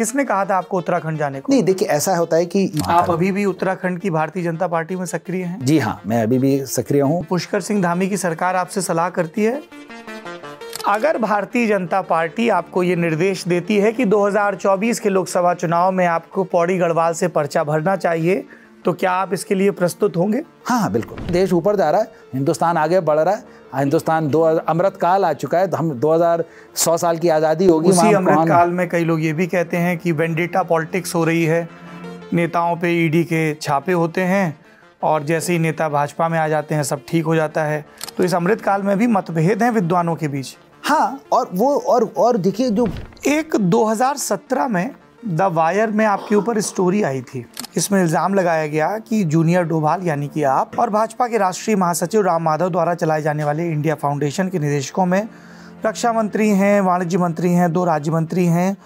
किसने कहा था आपको उत्तराखंड जाने को नहीं देखिए ऐसा होता है कि आप अभी भी उत्तराखंड की भारतीय जनता पार्टी में सक्रिय हैं जी हाँ मैं अभी भी सक्रिय हूँ पुष्कर सिंह धामी की सरकार आपसे सलाह करती है अगर भारतीय जनता पार्टी आपको ये निर्देश देती है कि 2024 के लोकसभा चुनाव में आपको पौड़ी गढ़वाल से पर्चा भरना चाहिए तो क्या आप इसके लिए प्रस्तुत होंगे हाँ हाँ बिल्कुल देश ऊपर जा रहा है हिंदुस्तान आगे बढ़ रहा है हिंदुस्तान दो अमृत काल आ चुका है तो दो हम 2100 साल की आज़ादी होगी उसी अमृत काल में कई लोग ये भी कहते हैं कि वेंडेटा पॉलिटिक्स हो रही है नेताओं पे ईडी e के छापे होते हैं और जैसे ही नेता भाजपा में आ जाते हैं सब ठीक हो जाता है तो इस अमृत काल में भी मतभेद हैं विद्वानों के बीच हाँ और वो और और देखिए जो एक 2017 में द वायर में आपके ऊपर स्टोरी आई थी इसमें इल्ज़ाम लगाया गया कि जूनियर डोभाल यानी कि आप और भाजपा के राष्ट्रीय महासचिव राम माधव द्वारा चलाए जाने वाले इंडिया फाउंडेशन के निदेशकों में रक्षा मंत्री हैं वाणिज्य मंत्री हैं दो राज्य मंत्री हैं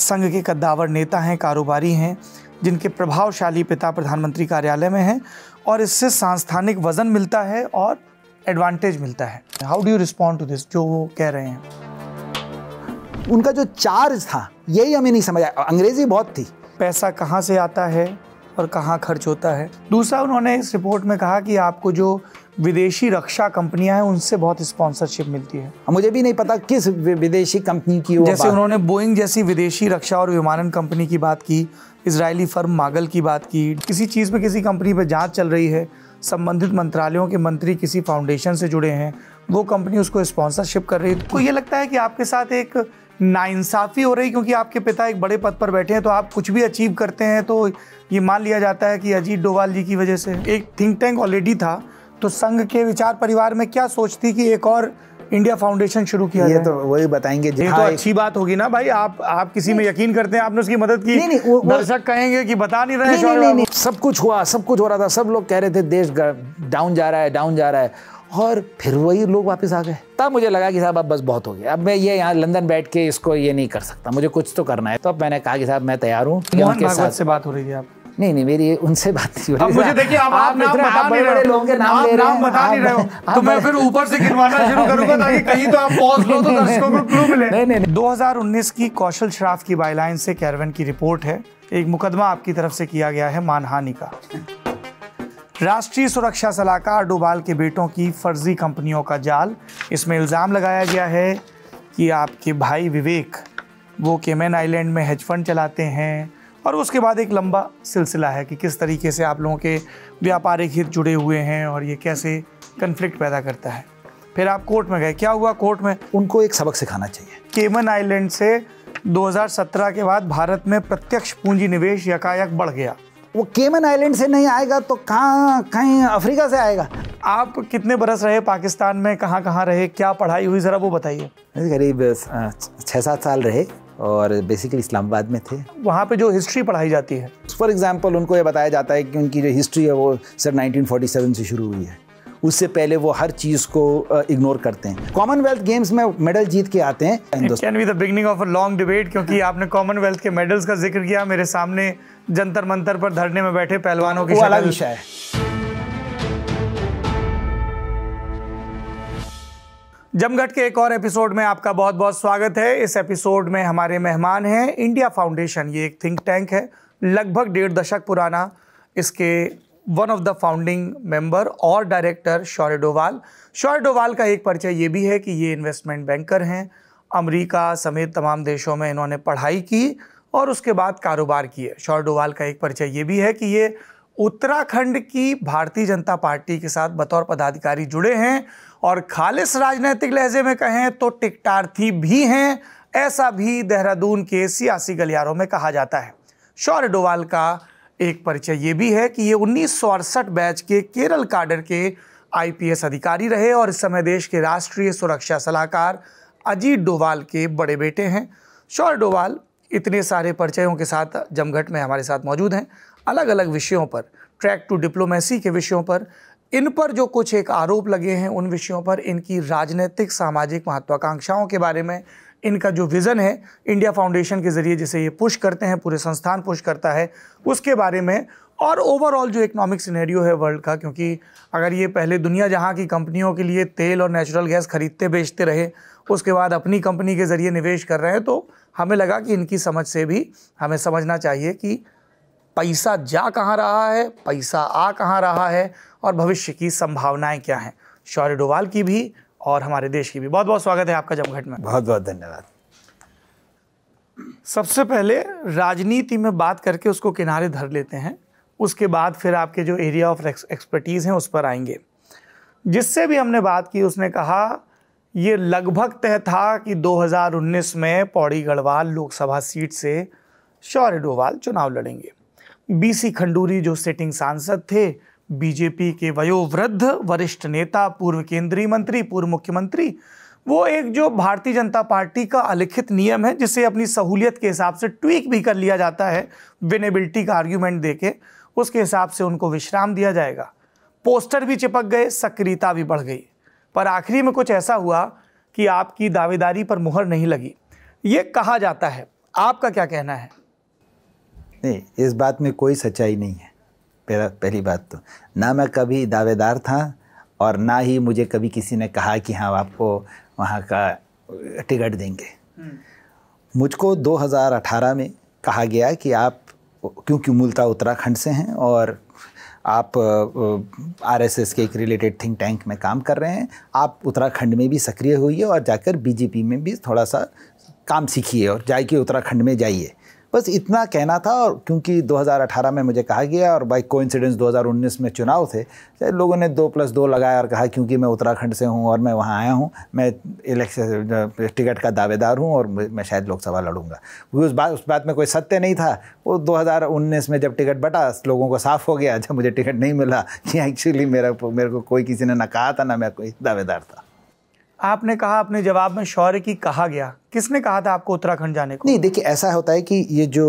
संघ के कद्दावर नेता हैं कारोबारी हैं जिनके प्रभावशाली पिता प्रधानमंत्री कार्यालय में हैं और इससे सांस्थानिक वजन मिलता है और एडवांटेज मिलता है how do you respond to this जो वो कह रहे हैं उनका जो चार्ज था यही हमें नहीं समझ आया अंग्रेजी बहुत थी पैसा कहाँ से आता है और कहाँ खर्च होता है दूसरा उन्होंने इस रिपोर्ट में कहा कि आपको जो विदेशी रक्षा कंपनियां हैं उनसे बहुत स्पॉन्सरशिप मिलती है मुझे भी नहीं पता किस विदेशी कंपनी की जैसे उन्होंने बोइंग जैसी विदेशी रक्षा और विमानन कंपनी की बात की इसराइली फर्म मागल की बात की किसी चीज़ पर किसी कंपनी पर जाँच चल रही है संबंधित मंत्रालयों के मंत्री किसी फाउंडेशन से जुड़े हैं वो कंपनी उसको स्पॉन्सरशिप कर रही है तो ये लगता है कि आपके साथ एक नाइंसाफ़ी हो रही क्योंकि आपके पिता एक बड़े पद पर बैठे हैं तो आप कुछ भी अचीव करते हैं तो ये मान लिया जाता है कि अजीत डोवाल जी की वजह से एक थिंक टैंक ऑलरेडी था तो संघ के विचार परिवार में क्या सोचती कि एक और इंडिया फाउंडेशन शुरू किया ये तो वही बताएंगे जी तो हाँ, अच्छी बात होगी ना भाई आप आप किसी में यकीन करते हैं आपने उसकी मदद की नहीं, नहीं, वो, दर्शक कहेंगे कि बता नहीं रहे नहीं, नहीं, नहीं, नहीं, सब कुछ हुआ सब कुछ हो रहा था सब लोग कह रहे थे देश डाउन जा रहा है डाउन जा रहा है और फिर वही लोग वापस आ गए तब मुझे लगा कि साहब अब बस बहुत हो गया अब मैं ये यहाँ लंदन बैठ के इसको ये नहीं कर सकता मुझे कुछ तो करना है तो अब मैंने कहा कि साहब मैं तैयार हूँ उनके साथ से बात हो रही थी आप नहीं नहीं मेरी उनसे बात नहीं हो रही मुझे देखिए आप आप नाम बता नहीं रहे लोगों के नाम ले रहे हैं बता नहीं रहे हो तो मैं फिर ऊपर से गिनवाना शुरू करूंगा ताकि कहीं तो आप पॉज लो तो दर्शकों को क्लू मिले नहीं नहीं 2019 की कौशल श्राफ की बाइलाइन से कैरवन की रिपोर्ट है एक मुकदमा आपकी तरफ से किया गया है मानहानि का राष्ट्रीय सुरक्षा सलाहकार डोभाल के बेटों की फर्जी कंपनियों का जाल इसमें इल्ज़ाम लगाया गया है कि आपके भाई विवेक वो केमेन आइलैंड में हेज फंड चलाते हैं और उसके बाद एक लंबा सिलसिला है कि किस तरीके से आप लोगों के व्यापारिक हित जुड़े हुए हैं और ये कैसे कन्फ्लिक्ट पैदा करता है फिर आप कोर्ट में गए क्या हुआ कोर्ट में उनको एक सबक सिखाना चाहिए केमन आइलैंड से 2017 के बाद भारत में प्रत्यक्ष पूंजी निवेश यकायक बढ़ गया वो केमन आइलैंड से नहीं आएगा तो कहाँ कहीं अफ्रीका से आएगा आप कितने बरस रहे पाकिस्तान में कहाँ कहाँ रहे क्या पढ़ाई हुई ज़रा वो बताइए करीब छः सात साल रहे और बेसिकली इस्लामाबाद में थे वहाँ पे जो हिस्ट्री पढ़ाई जाती है फॉर एग्जाम्पल उनको ये बताया जाता है कि उनकी जो हिस्ट्री है वो सर 1947 से शुरू हुई है उससे पहले वो हर चीज़ को इग्नोर करते हैं कॉमनवेल्थ गेम्स में मेडल जीत के आते हैं can be the beginning of a long debate क्योंकि आपने कॉमनवेल्थ के मेडल्स का जिक्र किया मेरे सामने जंतर मंतर पर धरने में बैठे पहलवानों की अलग विषय है जमघट के एक और एपिसोड में आपका बहुत बहुत स्वागत है इस एपिसोड में हमारे मेहमान हैं इंडिया फाउंडेशन ये एक थिंक टैंक है लगभग डेढ़ दशक पुराना इसके one of the founding member और डायरेक्टर शौर्य डोवाल शौर्य डोवाल का एक परिचय ये भी है कि ये इन्वेस्टमेंट बैंकर हैं अमेरिका समेत तमाम देशों में इन्होंने पढ़ाई की और उसके बाद कारोबार किए शौर्य डोवाल का एक परिचय ये भी है कि ये उत्तराखंड की भारतीय जनता पार्टी के साथ बतौर पदाधिकारी जुड़े हैं और खालिश राजनीतिक लहजे में कहें तो टिकटार्थी भी हैं ऐसा भी देहरादून के सियासी गलियारों में कहा जाता है शौर्य डोवाल का एक परिचय ये भी है कि ये उन्नीस बैच के केरल काडर के आईपीएस अधिकारी रहे और इस समय देश के राष्ट्रीय सुरक्षा सलाहकार अजीत डोवाल के बड़े बेटे हैं शौर डोवाल इतने सारे परिचयों के साथ जमघट में हमारे साथ मौजूद हैं अलग अलग विषयों पर ट्रैक टू डिप्लोमेसी के विषयों पर इन पर जो कुछ एक आरोप लगे हैं उन विषयों पर इनकी राजनीतिक सामाजिक महत्वाकांक्षाओं के बारे में इनका जो विज़न है इंडिया फाउंडेशन के ज़रिए जिसे ये पुश करते हैं पूरे संस्थान पुश करता है उसके बारे में और ओवरऑल जो इकोनॉमिक सिनेरियो है वर्ल्ड का क्योंकि अगर ये पहले दुनिया जहाँ की कंपनियों के लिए तेल और नेचुरल गैस खरीदते बेचते रहे उसके बाद अपनी कंपनी के ज़रिए निवेश कर रहे हैं तो हमें लगा कि इनकी समझ से भी हमें समझना चाहिए कि पैसा जा कहाँ रहा है पैसा आ कहाँ रहा है और भविष्य की संभावनाएँ क्या हैं शौर्य डोवाल की भी और हमारे देश की भी बहुत बहुत स्वागत है आपका जमघट में बहुत बहुत धन्यवाद सबसे पहले राजनीति में बात करके उसको किनारे धर लेते हैं उसके बाद फिर आपके जो एरिया ऑफ एक्सपर्टीज़ हैं उस पर आएंगे जिससे भी हमने बात की उसने कहा ये लगभग तय था कि 2019 में पौड़ी गढ़वाल लोकसभा सीट से शौर्य डोवाल चुनाव लड़ेंगे बीसी खंडूरी जो सिटिंग सांसद थे बीजेपी के वयोवृद्ध वरिष्ठ नेता पूर्व केंद्रीय मंत्री पूर्व मुख्यमंत्री वो एक जो भारतीय जनता पार्टी का अलिखित नियम है जिसे अपनी सहूलियत के हिसाब से ट्वीक भी कर लिया जाता है विनेबिलिटी का आर्ग्यूमेंट देके उसके हिसाब से उनको विश्राम दिया जाएगा पोस्टर भी चिपक गए सक्रियता भी बढ़ गई पर आखिरी में कुछ ऐसा हुआ कि आपकी दावेदारी पर मुहर नहीं लगी ये कहा जाता है आपका क्या कहना है नहीं इस बात में कोई सच्चाई नहीं है पहला पहली बात तो ना मैं कभी दावेदार था और ना ही मुझे कभी किसी ने कहा कि हाँ आपको वहाँ का टिकट देंगे हम्म। मुझको 2018 में कहा गया कि आप क्योंकि मूलतः उत्तराखंड से हैं और आप आरएसएस के एक रिलेटेड थिंक टैंक में काम कर रहे हैं आप उत्तराखंड में भी सक्रिय हुई है और जाकर बीजेपी में भी थोड़ा सा काम सीखिए और जाके उत्तराखंड में जाइए बस इतना कहना था और क्योंकि 2018 में मुझे कहा गया और बाई कोइंसिडेंस 2019 में चुनाव थे तो लोगों ने दो प्लस दो लगाया और कहा क्योंकि मैं उत्तराखंड से हूँ और मैं वहाँ आया हूँ मैं इलेक्शन टिकट का दावेदार हूँ और मैं शायद लोकसभा लड़ूंगा क्योंकि उस बात उस बात में कोई सत्य नहीं था वो दो में जब टिकट बटा लोगों को साफ हो गया जब मुझे टिकट नहीं मिला कि एक्चुअली मेरा मेरे को कोई किसी ने ना कहा था ना मैं कोई दावेदार था आपने कहा अपने जवाब में शौर्य की कहा गया किसने कहा था आपको उत्तराखंड जाने को नहीं देखिए ऐसा होता है कि ये जो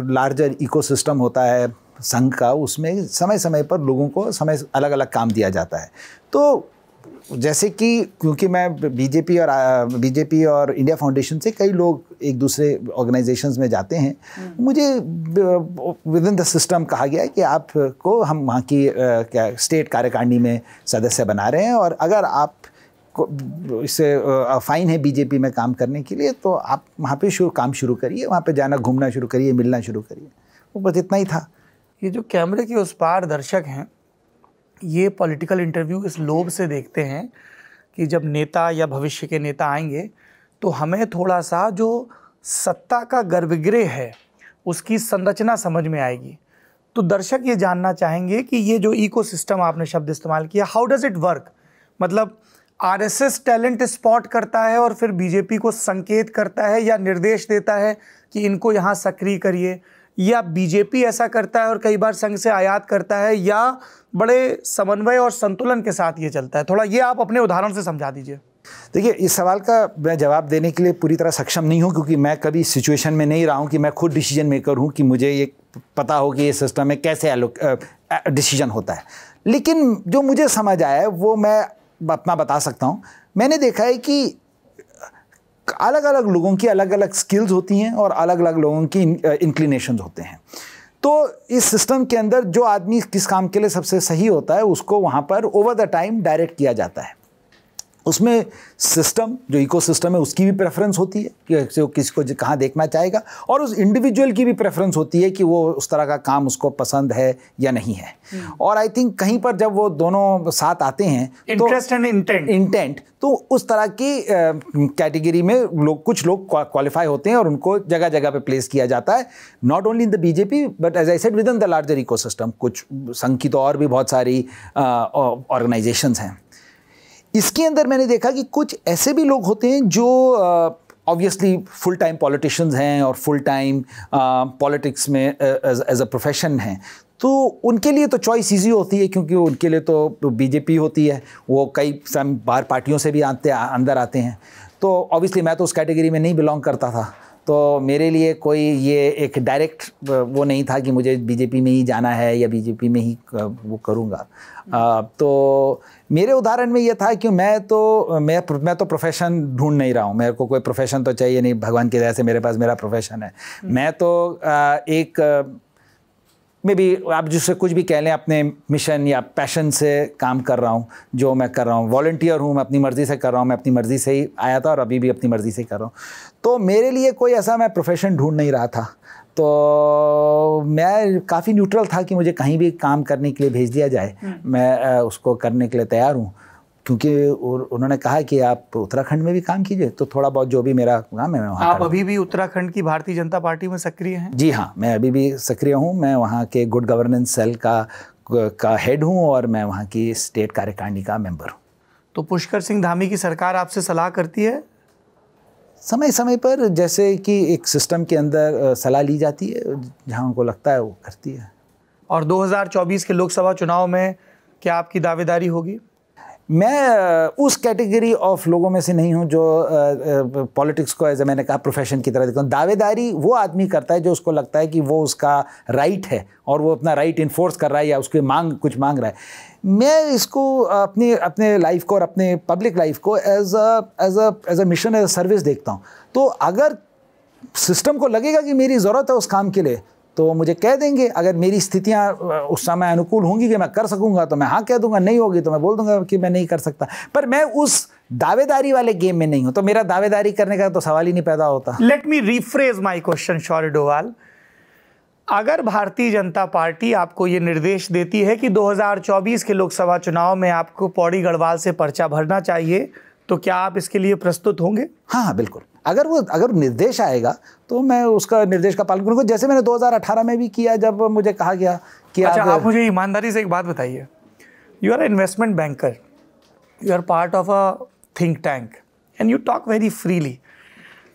लार्जर इकोसिस्टम होता है संघ का उसमें समय समय पर लोगों को समय अलग अलग काम दिया जाता है तो जैसे कि क्योंकि मैं बीजेपी और बीजेपी और इंडिया फाउंडेशन से कई लोग एक दूसरे ऑर्गेनाइजेशंस में जाते हैं हम्म। मुझे विद इन द सिस्टम कहा गया है कि आपको हम वहाँ की क्या स्टेट कार्यकारिणी में सदस्य बना रहे हैं और अगर आप इससे फ़ाइन है बीजेपी में काम करने के लिए तो आप वहाँ पे शुरू काम शुरू करिए वहाँ पे जाना घूमना शुरू करिए मिलना शुरू करिए वो बस इतना ही था ये जो कैमरे के उस पार दर्शक हैं ये पॉलिटिकल इंटरव्यू इस लोभ से देखते हैं कि जब नेता या भविष्य के नेता आएंगे तो हमें थोड़ा सा जो सत्ता का गर्भगृह है उसकी संरचना समझ में आएगी तो दर्शक ये जानना चाहेंगे कि ये जो इकोसिस्टम आपने शब्द इस्तेमाल किया हाउ डज़ इट वर्क मतलब आरएसएस टैलेंट स्पॉट करता है और फिर बीजेपी को संकेत करता है या निर्देश देता है कि इनको यहाँ सक्रिय करिए या बीजेपी ऐसा करता है और कई बार संघ से आयात करता है या बड़े समन्वय और संतुलन के साथ ये चलता है थोड़ा ये आप अपने उदाहरण से समझा दीजिए देखिए इस सवाल का मैं जवाब देने के लिए पूरी तरह सक्षम नहीं हूँ क्योंकि मैं कभी सिचुएशन में नहीं रहा हूँ कि मैं खुद डिसीजन मेकर हूँ कि मुझे ये पता हो कि ये सिस्टम में कैसे डिसीजन होता है लेकिन जो मुझे समझ आया है वो मैं अपना बता सकता हूँ मैंने देखा है कि अलग अलग लोगों की अलग अलग स्किल्स होती हैं और अलग अलग लोगों की इंक्लिनेशन होते हैं तो इस सिस्टम के अंदर जो आदमी किस काम के लिए सबसे सही होता है उसको वहाँ पर ओवर द टाइम डायरेक्ट किया जाता है उसमें सिस्टम जो इकोसिस्टम है उसकी भी प्रेफरेंस होती है कि को कहाँ देखना चाहेगा और उस इंडिविजुअल की भी प्रेफरेंस होती है कि वो उस तरह का काम उसको पसंद है या नहीं है हम्म। और आई थिंक कहीं पर जब वो दोनों साथ आते हैं इंटरेस्ट एंड इंटेंट इंटेंट तो उस तरह की कैटेगरी में लोग कुछ लोग क्वालिफाई होते हैं और उनको जगह जगह पे प्लेस किया जाता है not only in the BJP but as I said within the larger ecosystem कुछ संघ की तो और भी बहुत सारी ऑर्गेनाइजेशंस हैं इसके अंदर मैंने देखा कि कुछ ऐसे भी लोग होते हैं जो ऑब्वियसली फुल टाइम पॉलिटिशियंस हैं और फुल टाइम पॉलिटिक्स में एज अ प्रोफेशन हैं तो उनके लिए तो चॉइस ईजी होती है क्योंकि उनके लिए तो बीजेपी होती है वो कई बाहर पार्टियों से भी आते अंदर आते हैं तो ऑब्वियसली मैं तो उस कैटेगरी में नहीं बिलोंग करता था तो मेरे लिए कोई ये एक डायरेक्ट वो नहीं था कि मुझे बीजेपी में ही जाना है या बीजेपी में ही वो करूँगा तो मेरे उदाहरण में ये था कि मैं तो मैं मैं तो प्रोफेशन ढूंढ नहीं रहा हूँ मेरे को कोई प्रोफेशन तो चाहिए नहीं भगवान की दया से मेरे पास मेरा प्रोफेशन है हम्म। मैं तो एक मे बी आप जिससे कुछ भी कह लें अपने मिशन या पैशन से काम कर रहा हूँ जो मैं कर रहा हूँ वॉल्टियर हूँ मैं अपनी मर्ज़ी से कर रहा हूँ मैं अपनी मर्ज़ी से ही आया था और अभी भी अपनी मर्ज़ी से कर रहा हूँ तो मेरे लिए कोई ऐसा मैं प्रोफेशन ढूंढ नहीं रहा था तो मैं काफ़ी न्यूट्रल था कि मुझे कहीं भी काम करने के लिए भेज दिया जाए हम्म। मैं उसको करने के लिए तैयार हूँ क्योंकि उन्होंने कहा कि आप उत्तराखंड में भी काम कीजिए तो थोड़ा बहुत जो भी मेरा काम है मैं वहाँ आप अभी भी उत्तराखंड की भारतीय जनता पार्टी में सक्रिय हैं जी हाँ मैं अभी भी सक्रिय हूँ मैं वहाँ के गुड गवर्नेंस सेल का का हेड हूँ और मैं वहाँ की स्टेट कार्यकारिणी का मेंबर हूँ तो पुष्कर सिंह धामी की सरकार आपसे सलाह करती है समय समय पर जैसे कि एक सिस्टम के अंदर सलाह ली जाती है जहाँ उनको लगता है वो करती है और 2024 के लोकसभा चुनाव में क्या आपकी दावेदारी होगी मैं उस कैटेगरी ऑफ लोगों में से नहीं हूँ जो पॉलिटिक्स को एज मैंने कहा प्रोफेशन की तरह देखता हूँ दावेदारी वो आदमी करता है जो उसको लगता है कि वो उसका राइट है और वो अपना राइट इन्फोर्स कर रहा है या उसकी मांग कुछ मांग रहा है मैं इसको अपने अपने लाइफ को और अपने पब्लिक लाइफ को as as as a as a mission as a service देखता हूँ तो अगर सिस्टम को लगेगा कि मेरी ज़रूरत है उस काम के लिए तो मुझे कह देंगे अगर मेरी स्थितियाँ उस समय अनुकूल होंगी कि मैं कर सकूँगा तो मैं हाँ कह दूंगा नहीं होगी तो मैं बोल दूंगा कि मैं नहीं कर सकता पर मैं उस दावेदारी वाले गेम में नहीं हूँ तो मेरा दावेदारी करने का तो सवाल ही नहीं पैदा होता let me rephrase my question Shaurya Doval अगर भारतीय जनता पार्टी आपको ये निर्देश देती है कि 2024 के लोकसभा चुनाव में आपको पौड़ी गढ़वाल से पर्चा भरना चाहिए तो क्या आप इसके लिए प्रस्तुत होंगे हाँ हाँ बिल्कुल अगर वो अगर निर्देश आएगा तो मैं उसका निर्देश का पालन करूँगा जैसे मैंने 2018 में भी किया जब मुझे कहा गया कि अच्छा आप, आप मुझे ईमानदारी से एक बात बताइए you are investment banker you are part of a think tank and you talk very freely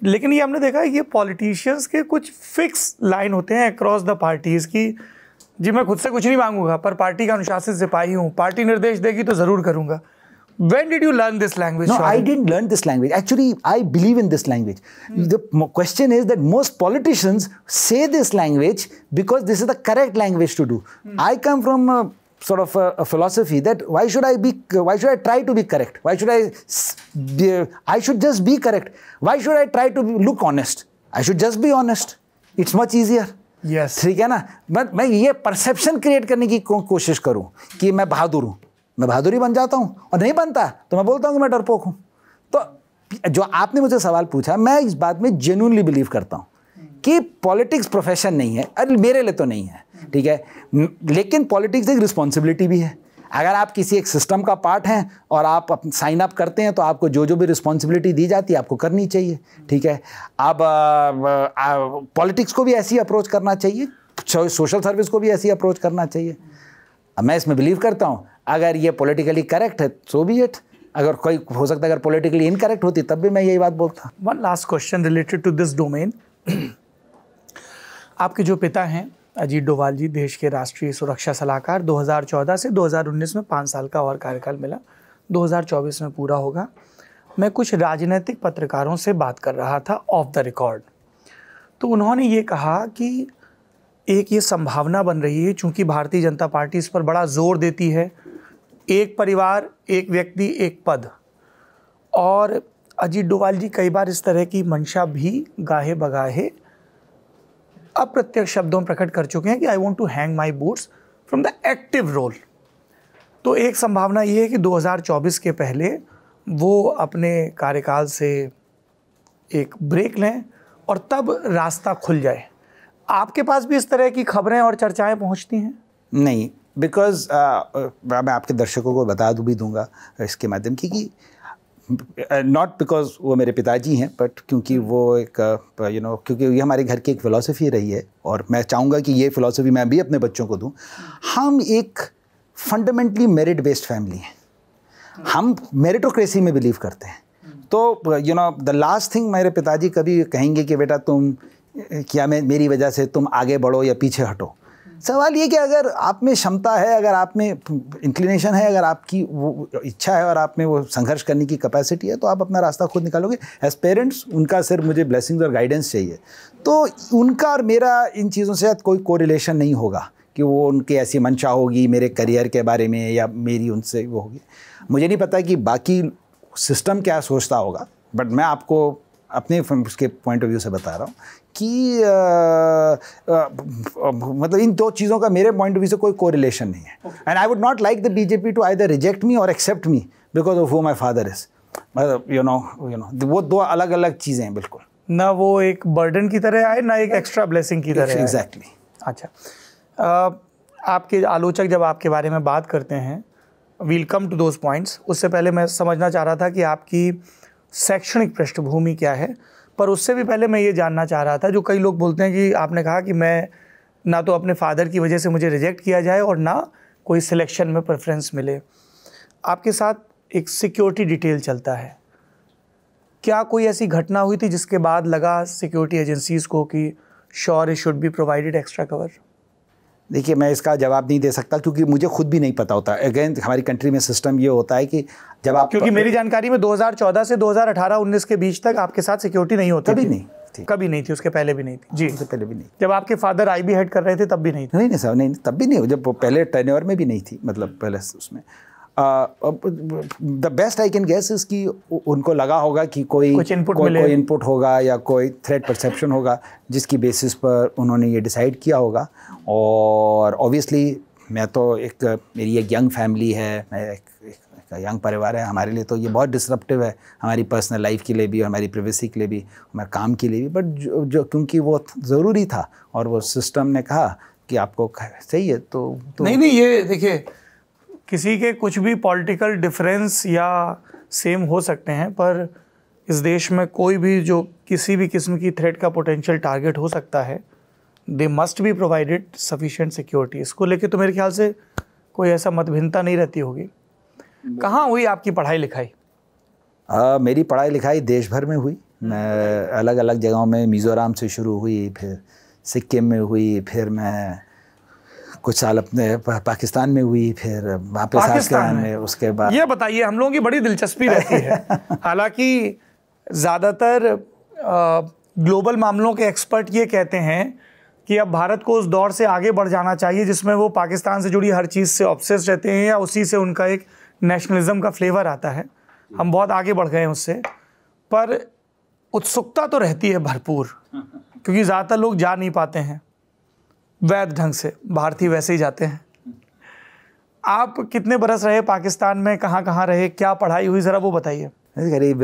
लेकिन ये हमने देखा ये पॉलिटिशियंस के कुछ फिक्स लाइन होते हैं अक्रॉस द पार्टीज़ की जी मैं खुद से कुछ नहीं मांगूंगा पर पार्टी का अनुशासित सिपाही हूँ पार्टी निर्देश देगी तो ज़रूर करूंगा when did you learn this language no i didn't learn this language actually i believe in this language hmm. the question is that most politicians say this language because this is the correct language to do hmm. i come from a sort of a, a, philosophy that why should I be why should I try to be correct? Why should I be, I should just be correct? Why should I try to look honest? I should just be honest. It's much easier. yes. ठीक है ना मैं मैं ये perception create करने की को, कोशिश करूं कि मैं बहादुर हूं मैं बहादुर ही बन जाता हूं और नहीं बनता तो मैं बोलता हूं कि मैं डरपोक हूं तो जो आपने मुझे सवाल पूछा मैं इस बात में जेन्यूनली बिलीव करता हूं कि पॉलिटिक्स प्रोफेशन नहीं है अरे मेरे लिए तो नहीं है ठीक है लेकिन पॉलिटिक्स एक रिस्पॉन्सिबिलिटी भी है अगर आप किसी एक सिस्टम का पार्ट हैं और आप साइन अप करते हैं तो आपको जो जो भी रिस्पॉन्सिबिलिटी दी जाती है आपको करनी चाहिए ठीक है अब पॉलिटिक्स को भी ऐसी अप्रोच करना चाहिए सोशल सर्विस को भी ऐसी अप्रोच करना चाहिए मैं इसमें बिलीव करता हूँ अगर ये पॉलिटिकली करेक्ट है सो भी इट अगर कोई हो सकता है अगर पॉलिटिकली इनकरेक्ट होती तब भी मैं यही बात बोलता one last question related to this domain आपके जो पिता हैं अजीत डोवाल जी देश के राष्ट्रीय सुरक्षा सलाहकार 2014 से 2019 में पाँच साल का और कार्यकाल मिला 2024 में पूरा होगा मैं कुछ राजनीतिक पत्रकारों से बात कर रहा था ऑफ द रिकॉर्ड तो उन्होंने ये कहा कि एक ये संभावना बन रही है चूँकि भारतीय जनता पार्टी इस पर बड़ा जोर देती है एक परिवार एक व्यक्ति एक पद और अजीत डोवाल जी कई बार इस तरह की मंशा भी गाहे बगाहे अप्रत्यक्ष शब्दों में प्रकट कर चुके हैं कि I want to hang my boots from the active role तो एक संभावना ये है कि 2024 के पहले वो अपने कार्यकाल से एक ब्रेक लें और तब रास्ता खुल जाए आपके पास भी इस तरह की खबरें और चर्चाएं पहुंचती हैं नहीं बिकॉज uh, uh, मैं आपके दर्शकों को बता दूँ भी दूंगा इसके माध्यम की कि नॉट uh, बिकॉज वो मेरे पिताजी हैं बट क्योंकि वो एक यू uh, नो क्योंकि ये हमारे घर की एक फ़िलासफ़ी रही है और मैं चाहूँगा कि ये फ़िलासफ़ी मैं भी अपने बच्चों को दूँ हम एक फंडामेंटली मेरिट बेस्ड फैमिली हैं हम मेरिटोक्रेसी में बिलीव करते हैं तो you know the last thing मेरे पिताजी कभी कहेंगे कि बेटा तुम uh, क्या मैं मेरी वजह से तुम आगे बढ़ो या पीछे हटो सवाल ये कि अगर आप में क्षमता है अगर आप में इंक्लिनेशन है अगर आपकी वो इच्छा है और आप में वो संघर्ष करने की कैपेसिटी है तो आप अपना रास्ता खुद निकालोगे एज पेरेंट्स उनका सिर्फ मुझे ब्लेसिंग्स और गाइडेंस चाहिए तो उनका और मेरा इन चीज़ों से कोई कोरिलेशन नहीं होगा कि वो उनकी ऐसी मंशा होगी मेरे करियर के बारे में या मेरी उनसे वो होगी मुझे नहीं पता कि बाकी सिस्टम क्या सोचता होगा बट मैं आपको अपने उसके पॉइंट ऑफ व्यू से बता रहा हूँ कि आ, आ, मतलब इन दो चीज़ों का मेरे पॉइंट ऑफ व्यू से कोई कोरिलेशन नहीं है and I would not like the BJP to I reject me और accept me because of who my father is मतलब यू नो यू नो वो दो अलग अलग चीज़ें हैं बिल्कुल ना वो एक बर्डन की तरह आए ना एक एक्स्ट्रा ब्लेसिंग की तरह एग्जैक्टली exactly. अच्छा आपके आलोचक जब आपके बारे में बात करते हैं वेलकम टू दोज पॉइंट्स उससे पहले मैं समझना चाह रहा था कि आपकी शैक्षणिक पृष्ठभूमि क्या है पर उससे भी पहले मैं ये जानना चाह रहा था जो कई लोग बोलते हैं कि आपने कहा कि मैं ना तो अपने फादर की वजह से मुझे रिजेक्ट किया जाए और ना कोई सिलेक्शन में प्रेफरेंस मिले आपके साथ एक सिक्योरिटी डिटेल चलता है क्या कोई ऐसी घटना हुई थी जिसके बाद लगा सिक्योरिटी एजेंसीज़ को कि sure it should be provided extra cover देखिए मैं इसका जवाब नहीं दे सकता क्योंकि मुझे खुद भी नहीं पता होता अगेन हमारी कंट्री में सिस्टम ये होता है कि जब आप क्योंकि मेरी जानकारी में 2014 से 2018-19 के बीच तक आपके साथ सिक्योरिटी नहीं होती कभी नहीं थी कभी नहीं थी उसके पहले भी नहीं थी जी उससे पहले भी नहीं जब आपके फादर आई बी हेड कर रहे थे तब भी नहीं नहीं नहीं सर नहीं तब भी नहीं जब पहले टेन्योर में भी नहीं थी मतलब पहले उसमें the best I can guess is कि उनको लगा होगा कि कोई कुछ इनपुट कोई इनपुट होगा या कोई थ्रेड परसेप्शन होगा जिसकी बेसिस पर उन्होंने ये डिसाइड किया होगा और ऑब्वियसली मैं तो एक मेरी एक यंग फैमिली है मैं एक का यंग परिवार है हमारे लिए तो ये बहुत डिसरप्टिव है हमारी पर्सनल लाइफ के लिए भी और हमारी प्रिवेसी के लिए भी हमारे काम के लिए भी बट जो, जो क्योंकि वो ज़रूरी था और वो सिस्टम ने कहा कि आपको सही है तो, तो नहीं नहीं ये देखिए किसी के कुछ भी पॉलिटिकल डिफरेंस या सेम हो सकते हैं पर इस देश में कोई भी जो किसी भी किस्म की थ्रेट का पोटेंशियल टारगेट हो सकता है they must be provided sufficient security इसको लेके तो मेरे ख्याल से कोई ऐसा मतभिन्नता नहीं रहती होगी कहाँ हुई आपकी पढ़ाई लिखाई आ, मेरी पढ़ाई लिखाई देश भर में हुई मैं अलग अलग जगहों में मिज़ोरम से शुरू हुई फिर सिक्किम में हुई फिर मैं कुछ साल अपने पाकिस्तान में हुई फिर वापस पाकिस्तान में उसके बाद ये बताइए हम लोगों की बड़ी दिलचस्पी रहती है हालांकि ज़्यादातर ग्लोबल मामलों के एक्सपर्ट ये कहते हैं कि अब भारत को उस दौर से आगे बढ़ जाना चाहिए जिसमें वो पाकिस्तान से जुड़ी हर चीज़ से ऑब्सेस रहते हैं या उसी से उनका एक नेशनलिज्म का फ्लेवर आता है हम बहुत आगे बढ़ गए हैं उससे पर उत्सुकता तो रहती है भरपूर क्योंकि ज़्यादातर लोग जा नहीं पाते हैं वैध ढंग से भारतीय वैसे ही जाते हैं आप कितने बरस रहे पाकिस्तान में कहाँ कहाँ रहे क्या पढ़ाई हुई ज़रा वो बताइए करीब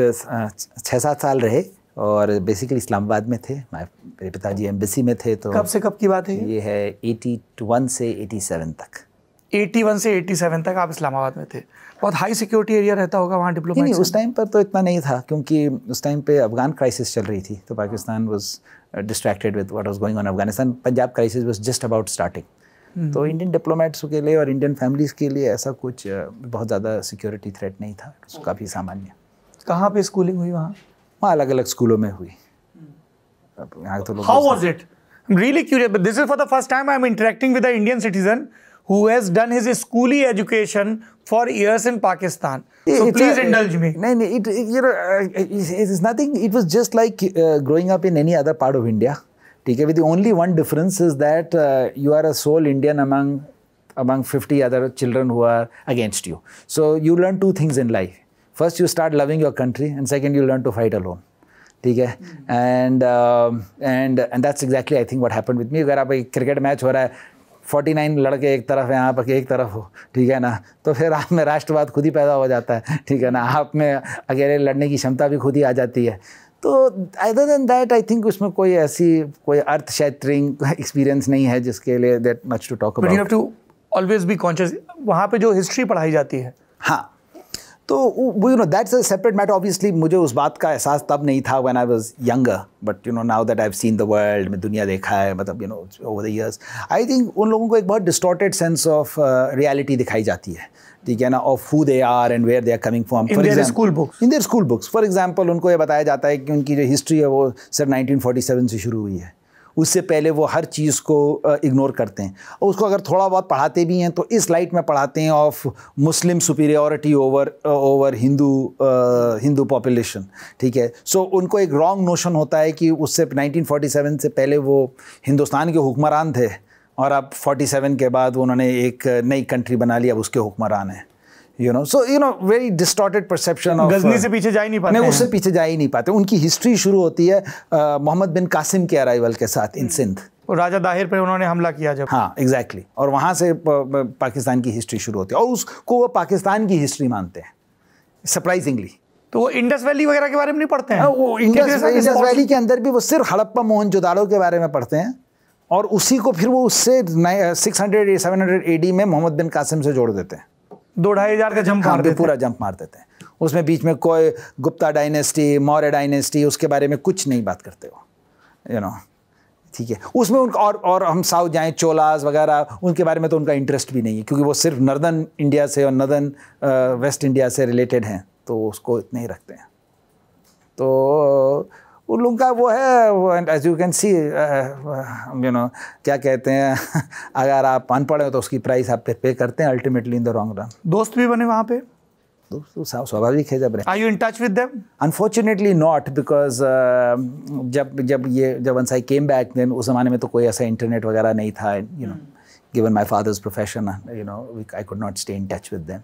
छः सात साल रहे और बेसिकली इस्लामाबाद में थे मेरे पिताजी एम्बेसी में थे तो कब से कब की बात है ये है एटी वन से एटी सेवन तक 81 से 87 तक आप इस्लामाबाद में थे बहुत हाई सिक्योरिटी एरिया रहता होगा वहाँ डिप्लोमा नहीं उस टाइम पर तो इतना नहीं था क्योंकि उस टाइम पे अफगान क्राइसिस चल रही थी तो Pakistan was distracted with what was going on Afghanistan Punjab crisis was just about starting तो इंडियन डिप्लोमेट्स के लिए और इंडियन फैमिलीज़ के लिए ऐसा कुछ uh, बहुत ज़्यादा सिक्योरिटी थ्रेट नहीं था काफ़ी सामान्य कहाँ पर स्कूलिंग हुई वहाँ वहाँ अलग अलग स्कूलों में हुई हम्म। यहाँ तो लोग how was it really curious but this is for the first time I am interacting with the Indian citizen who has done his schooly education for years in Pakistan. So it's please a, indulge me. No, no, it, you know, it's, uh, it's nothing. It was just like uh, growing up in any other part of India. Okay, the only one difference is that uh, you are a sole Indian among among 50 other children who are against you. So you learn two things in life. First, you start loving your country, and second, you learn to fight alone. ठीक है and and and that's exactly I think what happened with me अगर आप एक cricket match हो रहा है forty nine लड़के एक तरफ हैं आप एक तरफ हो ठीक है ना तो फिर आप में राष्ट्रवाद खुद ही पैदा हो जाता है ठीक है ना आप में अकेले लड़ने की क्षमता भी खुद ही आ जाती है तो other than that I think उसमें कोई ऐसी कोई अर्थ शैतरिंग एक्सपीरियंस नहीं है जिसके लिए that much to talk about you have to always be conscious वहाँ पे जो हिस्ट्री पढ़ाई जाती है हाँ तो you know that's a separate matter obviously मुझे उस बात का एहसास तब नहीं था when I was younger but you know now that I have seen the world मैं दुनिया देखा है मतलब you know over the years I think उन लोगों को एक बहुत डिस्टॉर्टेड सेंस ऑफ रियलिटी दिखाई जाती है ठीक है ना of who they are and where they are coming from for example school books in their school books for example उनको ये बताया जाता है कि उनकी जो हिस्ट्री है वो सर 1947 से शुरू हुई है उससे पहले वो हर चीज़ को इग्नोर करते हैं और उसको अगर थोड़ा बहुत पढ़ाते भी हैं तो इस लाइट में पढ़ाते हैं of Muslim superiority over over Hindu Hindu population ठीक है सो so, उनको एक रॉन्ग नोशन होता है कि उससे 1947 से पहले वो हिंदुस्तान के हुक्मरान थे और अब 47 के बाद उन्होंने एक नई कंट्री बना ली अब उसके हुक्मरान हैं you know so you know very distorted perception of Ghazni uh, से पीछे जा ही नहीं पाते नहीं उससे पीछे जा ही नहीं पाते उनकी हिस्ट्री शुरू होती है uh, मोहम्मद बिन कासिम के अराइवल के साथ इन सिंध hmm. और राजा दाहिर पर उन्होंने हमला किया जब हाँ एग्जैक्टली exactly. और वहाँ से uh, पाकिस्तान की हिस्ट्री शुरू होती है और उसको वो पाकिस्तान की हिस्ट्री मानते हैं सरप्राइजिंगली तो वो इंडस वैली वगैरह के बारे में नहीं पढ़ते हैं हाँ, वो इंडस इंडस वैली के अंदर भी वो सिर्फ हड़प्पा मोहन जोदारो के बारे में पढ़ते हैं और उसी को फिर वो उससे six hundred seven hundred A D में मोहम्मद बिन कासिम से जोड़ देते हैं दो ढाई हजार का जंप मार पूरा जंप मार देते हैं उसमें बीच में कोई गुप्ता डायनेस्टी मौर्य डायनेस्टी उसके बारे में कुछ नहीं बात करते हो यू नो ठीक है उसमें उनका और और हम साउथ जाएँ चोलास वगैरह उनके बारे में तो उनका इंटरेस्ट भी नहीं है क्योंकि वो सिर्फ नर्दन इंडिया से और नर्दन वेस्ट इंडिया से रिलेटेड हैं तो उसको इतने ही रखते हैं तो उन लोग का वो है as you can see you know क्या कहते हैं अगर आप अनपढ़ हो तो उसकी प्राइस आप पे, पे करते हैं ultimately in the long run दोस्त भी बने वहाँ पे तो स्वाभाविक है जब I you in touch with them unfortunately not because जब जब ये जब once I came back then उस जमाने में तो कोई ऐसा इंटरनेट वगैरह नहीं था you know given my father's profession you know I could not stay in touch with them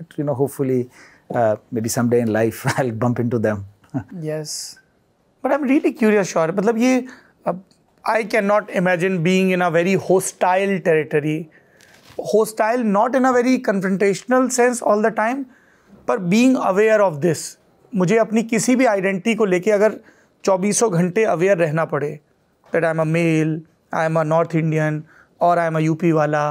but you know hopefully maybe some in life I bump into them yes but I am really curious sure मतलब ये I can not imagine being in a very hostile territory hostile not in a very confrontational sense all the time पर being aware of this मुझे अपनी किसी भी identity को लेके अगर चौबीसों घंटे अवेयर रहना पड़े that I am a male I am a north Indian और आई एम अ यूपी वाला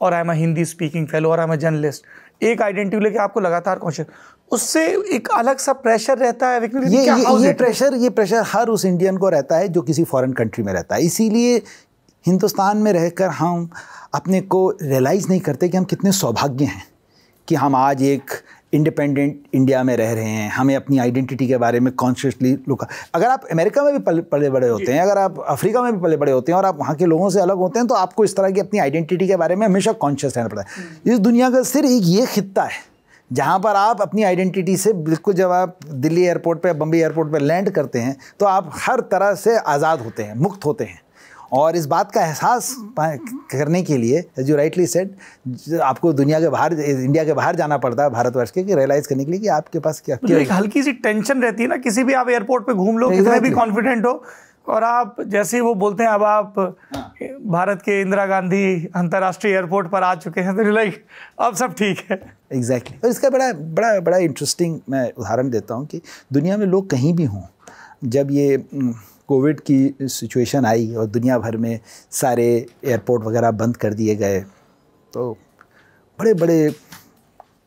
और I am a Hindi speaking fellow और आई एम अ जर्नलिस्ट एक आइडेंटिटी लेके आपको लगातार कॉन्शियस उससे एक अलग सा प्रेशर रहता है ये ये, ये प्रेशर ये प्रेशर हर उस इंडियन को रहता है जो किसी फॉरेन कंट्री में रहता है इसीलिए हिंदुस्तान में रहकर हम अपने को रियलाइज़ नहीं करते कि हम कितने सौभाग्य हैं कि हम आज एक इंडिपेंडेंट इंडिया में रह रहे हैं हमें अपनी आइडेंटिटी के बारे में कॉन्शियसली लुक अगर आप अमेरिका में भी पले, पले बड़े होते हैं अगर आप अफ्रीका में भी पले बड़े होते हैं और आप वहाँ के लोगों से अलग होते हैं तो आपको इस तरह की अपनी आइडेंटिटी के बारे में हमेशा कॉन्शियस रहना पड़ता है हम्म। इस दुनिया का सिर्फ एक ये खत्ता है जहाँ पर आप अपनी आइडेंटिटी से बिल्कुल जब आप दिल्ली एयरपोर्ट पे बम्बई एयरपोर्ट पे लैंड करते हैं तो आप हर तरह से आज़ाद होते हैं मुक्त होते हैं और इस बात का एहसास करने के लिए जो राइटली सेड आपको दुनिया के बाहर इंडिया के बाहर जाना पड़ता है भारतवर्ष के कि रियलाइज करने के लिए कि आपके पास क्या, मतलब क्या एक हल्की सी टेंशन रहती है ना किसी भी आप एयरपोर्ट पे घूम लो कितने भी कॉन्फिडेंट हो और आप जैसे ही वो बोलते हैं अब आप हाँ। भारत के इंदिरा गांधी अंतर्राष्ट्रीय एयरपोर्ट पर आ चुके हैं तो लाइक अब सब ठीक है एग्जैक्टली exactly. और इसका बड़ा बड़ा बड़ा इंटरेस्टिंग मैं उदाहरण देता हूँ कि दुनिया में लोग कहीं भी हों जब ये कोविड की सिचुएशन आई और दुनिया भर में सारे एयरपोर्ट वगैरह बंद कर दिए गए तो बड़े बड़े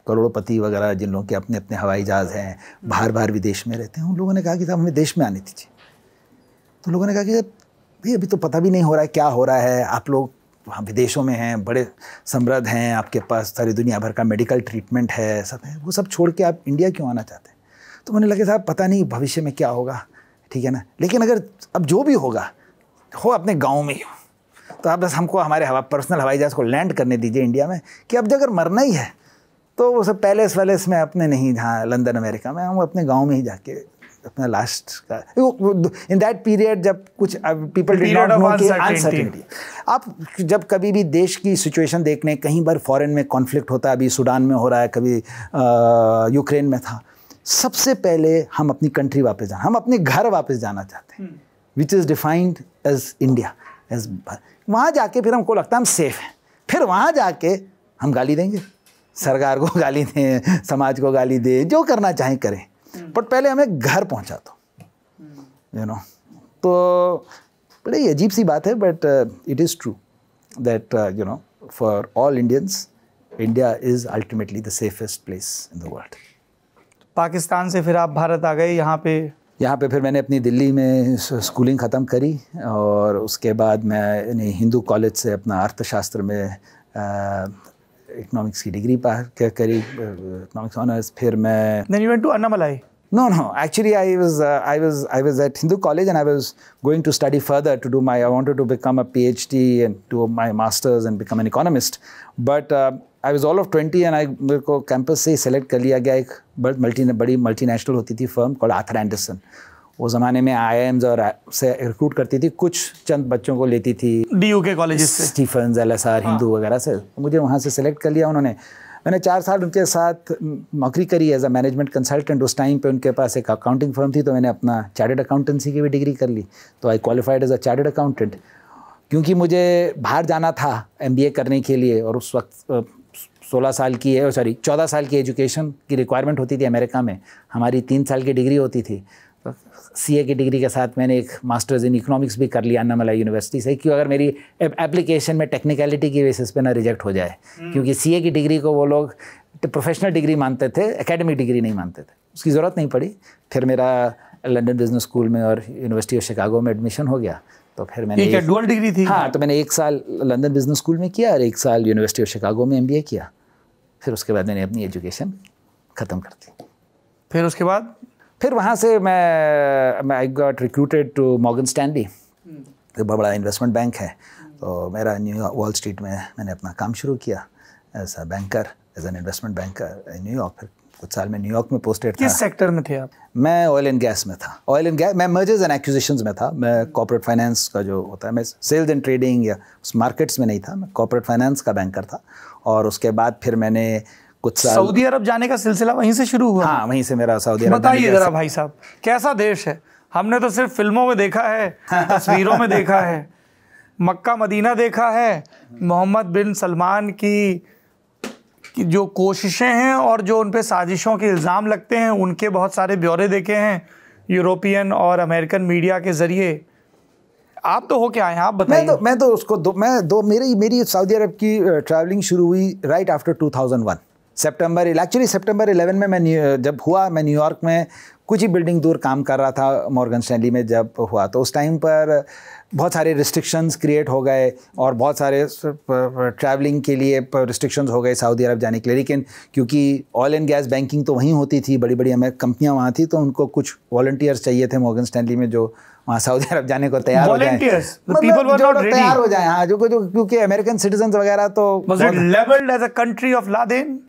करोड़पति वगैरह जिन लोगों के अपने अपने हवाई जहाज़ हैं बाहर बाहर विदेश में रहते हैं उन लोगों ने कहा कि साहब हमें देश में आने दीजिए तो लोगों ने कहा कि भाई अभी तो पता भी नहीं हो रहा है क्या हो रहा है आप लोग वहाँ विदेशों में हैं बड़े समृद्ध हैं आपके पास सारी दुनिया भर का मेडिकल ट्रीटमेंट है सब है वो सब छोड़ के आप इंडिया क्यों आना चाहते हैं तो मैंने लगे साहब पता नहीं भविष्य में क्या होगा ठीक है ना लेकिन अगर अब जो भी होगा हो अपने गाँव में ही तो आप बस हमको हमारे हवा पर्सनल हवाई जहाज़ को लैंड करने दीजिए इंडिया में कि अब अगर मरना ही है तो वो सब पैलेस वैलेस में अपने नहीं जहाँ लंदन अमेरिका में हम अपने गाँव में ही जाके अपना लास्ट का इन दैट पीरियड जब कुछ पीपल डिड नॉट नो कि अनसर्टेनिटी आप जब कभी भी देश की सिचुएशन देखने कहीं पर फॉरेन में कॉन्फ्लिक्ट होता है अभी सूडान में हो रहा है कभी यूक्रेन में था सबसे पहले हम अपनी कंट्री वापस जाना हम अपने घर वापस जाना चाहते हैं which is defined as India as वहाँ जाके फिर हमको लगता है हम सेफ हैं फिर वहाँ जाके हम गाली देंगे सरकार को गाली दें समाज को गाली दें जो करना चाहें करें बट hmm. पहले हमें घर पहुंचा दो यू hmm. नो तो बड़ी अजीब सी बात है but it is true that you know for all Indians India is ultimately the safest place in the world Pakistan से फिर आप भारत आ गए यहाँ पे यहाँ पे फिर मैंने अपनी दिल्ली में स्कूलिंग ख़त्म करी और उसके बाद मैं हिंदू कॉलेज से अपना अर्थशास्त्र में uh, इकनॉमिक्स की डिग्री पास करी इकोनॉमिक्स ऑनर्स फिर मैं went to Annamalai no no actually I was I was I was at Hindu college and I was going to study further to do my I wanted to become a PhD and to my masters and become an economist but I was all of twenty and I मेरे को campus से select कर लिया गया एक बड़ multi बड़ी multi होती थी फर्म कॉल आथर एंडरसन वो ज़माने में आई और से रिक्रूट करती थी कुछ चंद बच्चों को लेती थी डी यू के college Stephen L S R Hindu वगैरह से मुझे वहाँ से सेलेक्ट कर लिया उन्होंने मैंने चार साल उनके साथ नौकरी करी एज अ मैनेजमेंट कंसल्टेंट उस टाइम पे उनके पास एक अकाउंटिंग फर्म थी तो मैंने अपना चार्टेड अकाउंटेंसी की भी डिग्री कर ली तो I qualified as a chartered accountant क्योंकि मुझे बाहर जाना था एम करने के लिए और उस वक्त सोलह साल की है सॉरी चौदह साल की एजुकेशन की रिक्वायरमेंट होती थी अमेरिका में हमारी तीन साल की डिग्री होती थी सी की डिग्री के साथ मैंने एक मास्टर्स इन इकोनॉमिक्स भी कर लिया अन्नामला यूनिवर्सिटी से क्यों अगर मेरी एप्लीकेशन में टेक्निकलिटी की बेसिस पे ना रिजेक्ट हो जाए hmm. क्योंकि सी की डिग्री को वो लोग प्रोफेशनल तो डिग्री मानते थे एकेडमिक डिग्री नहीं मानते थे उसकी ज़रूरत नहीं पड़ी फिर मेरा लंदन बिजनेस स्कूल में और यूनिवर्सिटी ऑफ शिकागो में एडमिशन हो गया तो फिर मैंने डुअल डिग्री थी हाँ तो मैंने एक साल लंदन बिजनेस स्कूल में किया और एक साल यूनिवर्सिटी ऑफ शिकागो में एम किया फिर उसके बाद मैंने अपनी एजुकेशन ख़त्म कर दी फिर उसके बाद फिर वहाँ से मैं I got recruited to Morgan Stanley तो बड़ा इन्वेस्टमेंट बैंक है तो मेरा न्यू वॉल स्ट्रीट में मैंने अपना काम शुरू किया as a banker as an investment banker New York फिर कुछ साल में न्यूयॉर्क में पोस्टेड था किस सेक्टर में थे आप मैं ऑयल एंड गैस में था ऑयल एंड गैस मैं मर्जर्स एंड एक्विजिशन में था मैं कॉपोरेट hmm. फाइनेंस का जो होता है मैं सेल्स एंड ट्रेडिंग या उस मार्केट्स में नहीं था मैं कॉपोरेट फाइनेंस का बैंकर था और उसके बाद फिर मैंने कुछ साल सऊदी अरब जाने का सिलसिला वहीं से शुरू हुआ हाँ वहीं से मेरा सऊदी अरब बताइए जरा भाई साहब कैसा देश है हमने तो सिर्फ फिल्मों में देखा है तस्वीरों में देखा है मक्का मदीना देखा है मोहम्मद बिन सलमान की, कि जो कोशिशें हैं और जो उन पर साजिशों के इल्ज़ाम लगते हैं उनके बहुत सारे ब्यौरे देखे हैं यूरोपियन और अमेरिकन मीडिया के ज़रिए आप तो हो क्या आए हैं आप बताइए मैं तो मैं तो उसको दो मैं दो मेरी मेरी सऊदी अरब की ट्रैवलिंग शुरू हुई राइट आफ्टर 2001 सितंबर एक्चुअली सितंबर इलेवन में मैं जब हुआ मैं न्यूयॉर्क में कुछ ही बिल्डिंग दूर काम कर रहा था मॉर्गन स्टैंडी में जब हुआ तो उस टाइम पर बहुत सारे रिस्ट्रिक्शंस क्रिएट हो गए और बहुत सारे ट्रैवलिंग के लिए रिस्ट्रिक्शंस हो गए सऊदी अरब जाने के लिए लेकिन क्योंकि ऑयल एंड गैस बैंकिंग तो वहीं होती थी बड़ी बड़ी हमें कंपनियां वहाँ थी तो उनको कुछ वॉल्टियर्स चाहिए थे मॉर्गन स्टैंडली में जो वहाँ सऊदी अरब जाने को तैयार हो जाए मतलब तैयार हो जाए हाँ जो क्योंकि अमेरिकन सिटीजन वगैरह तो country of Laden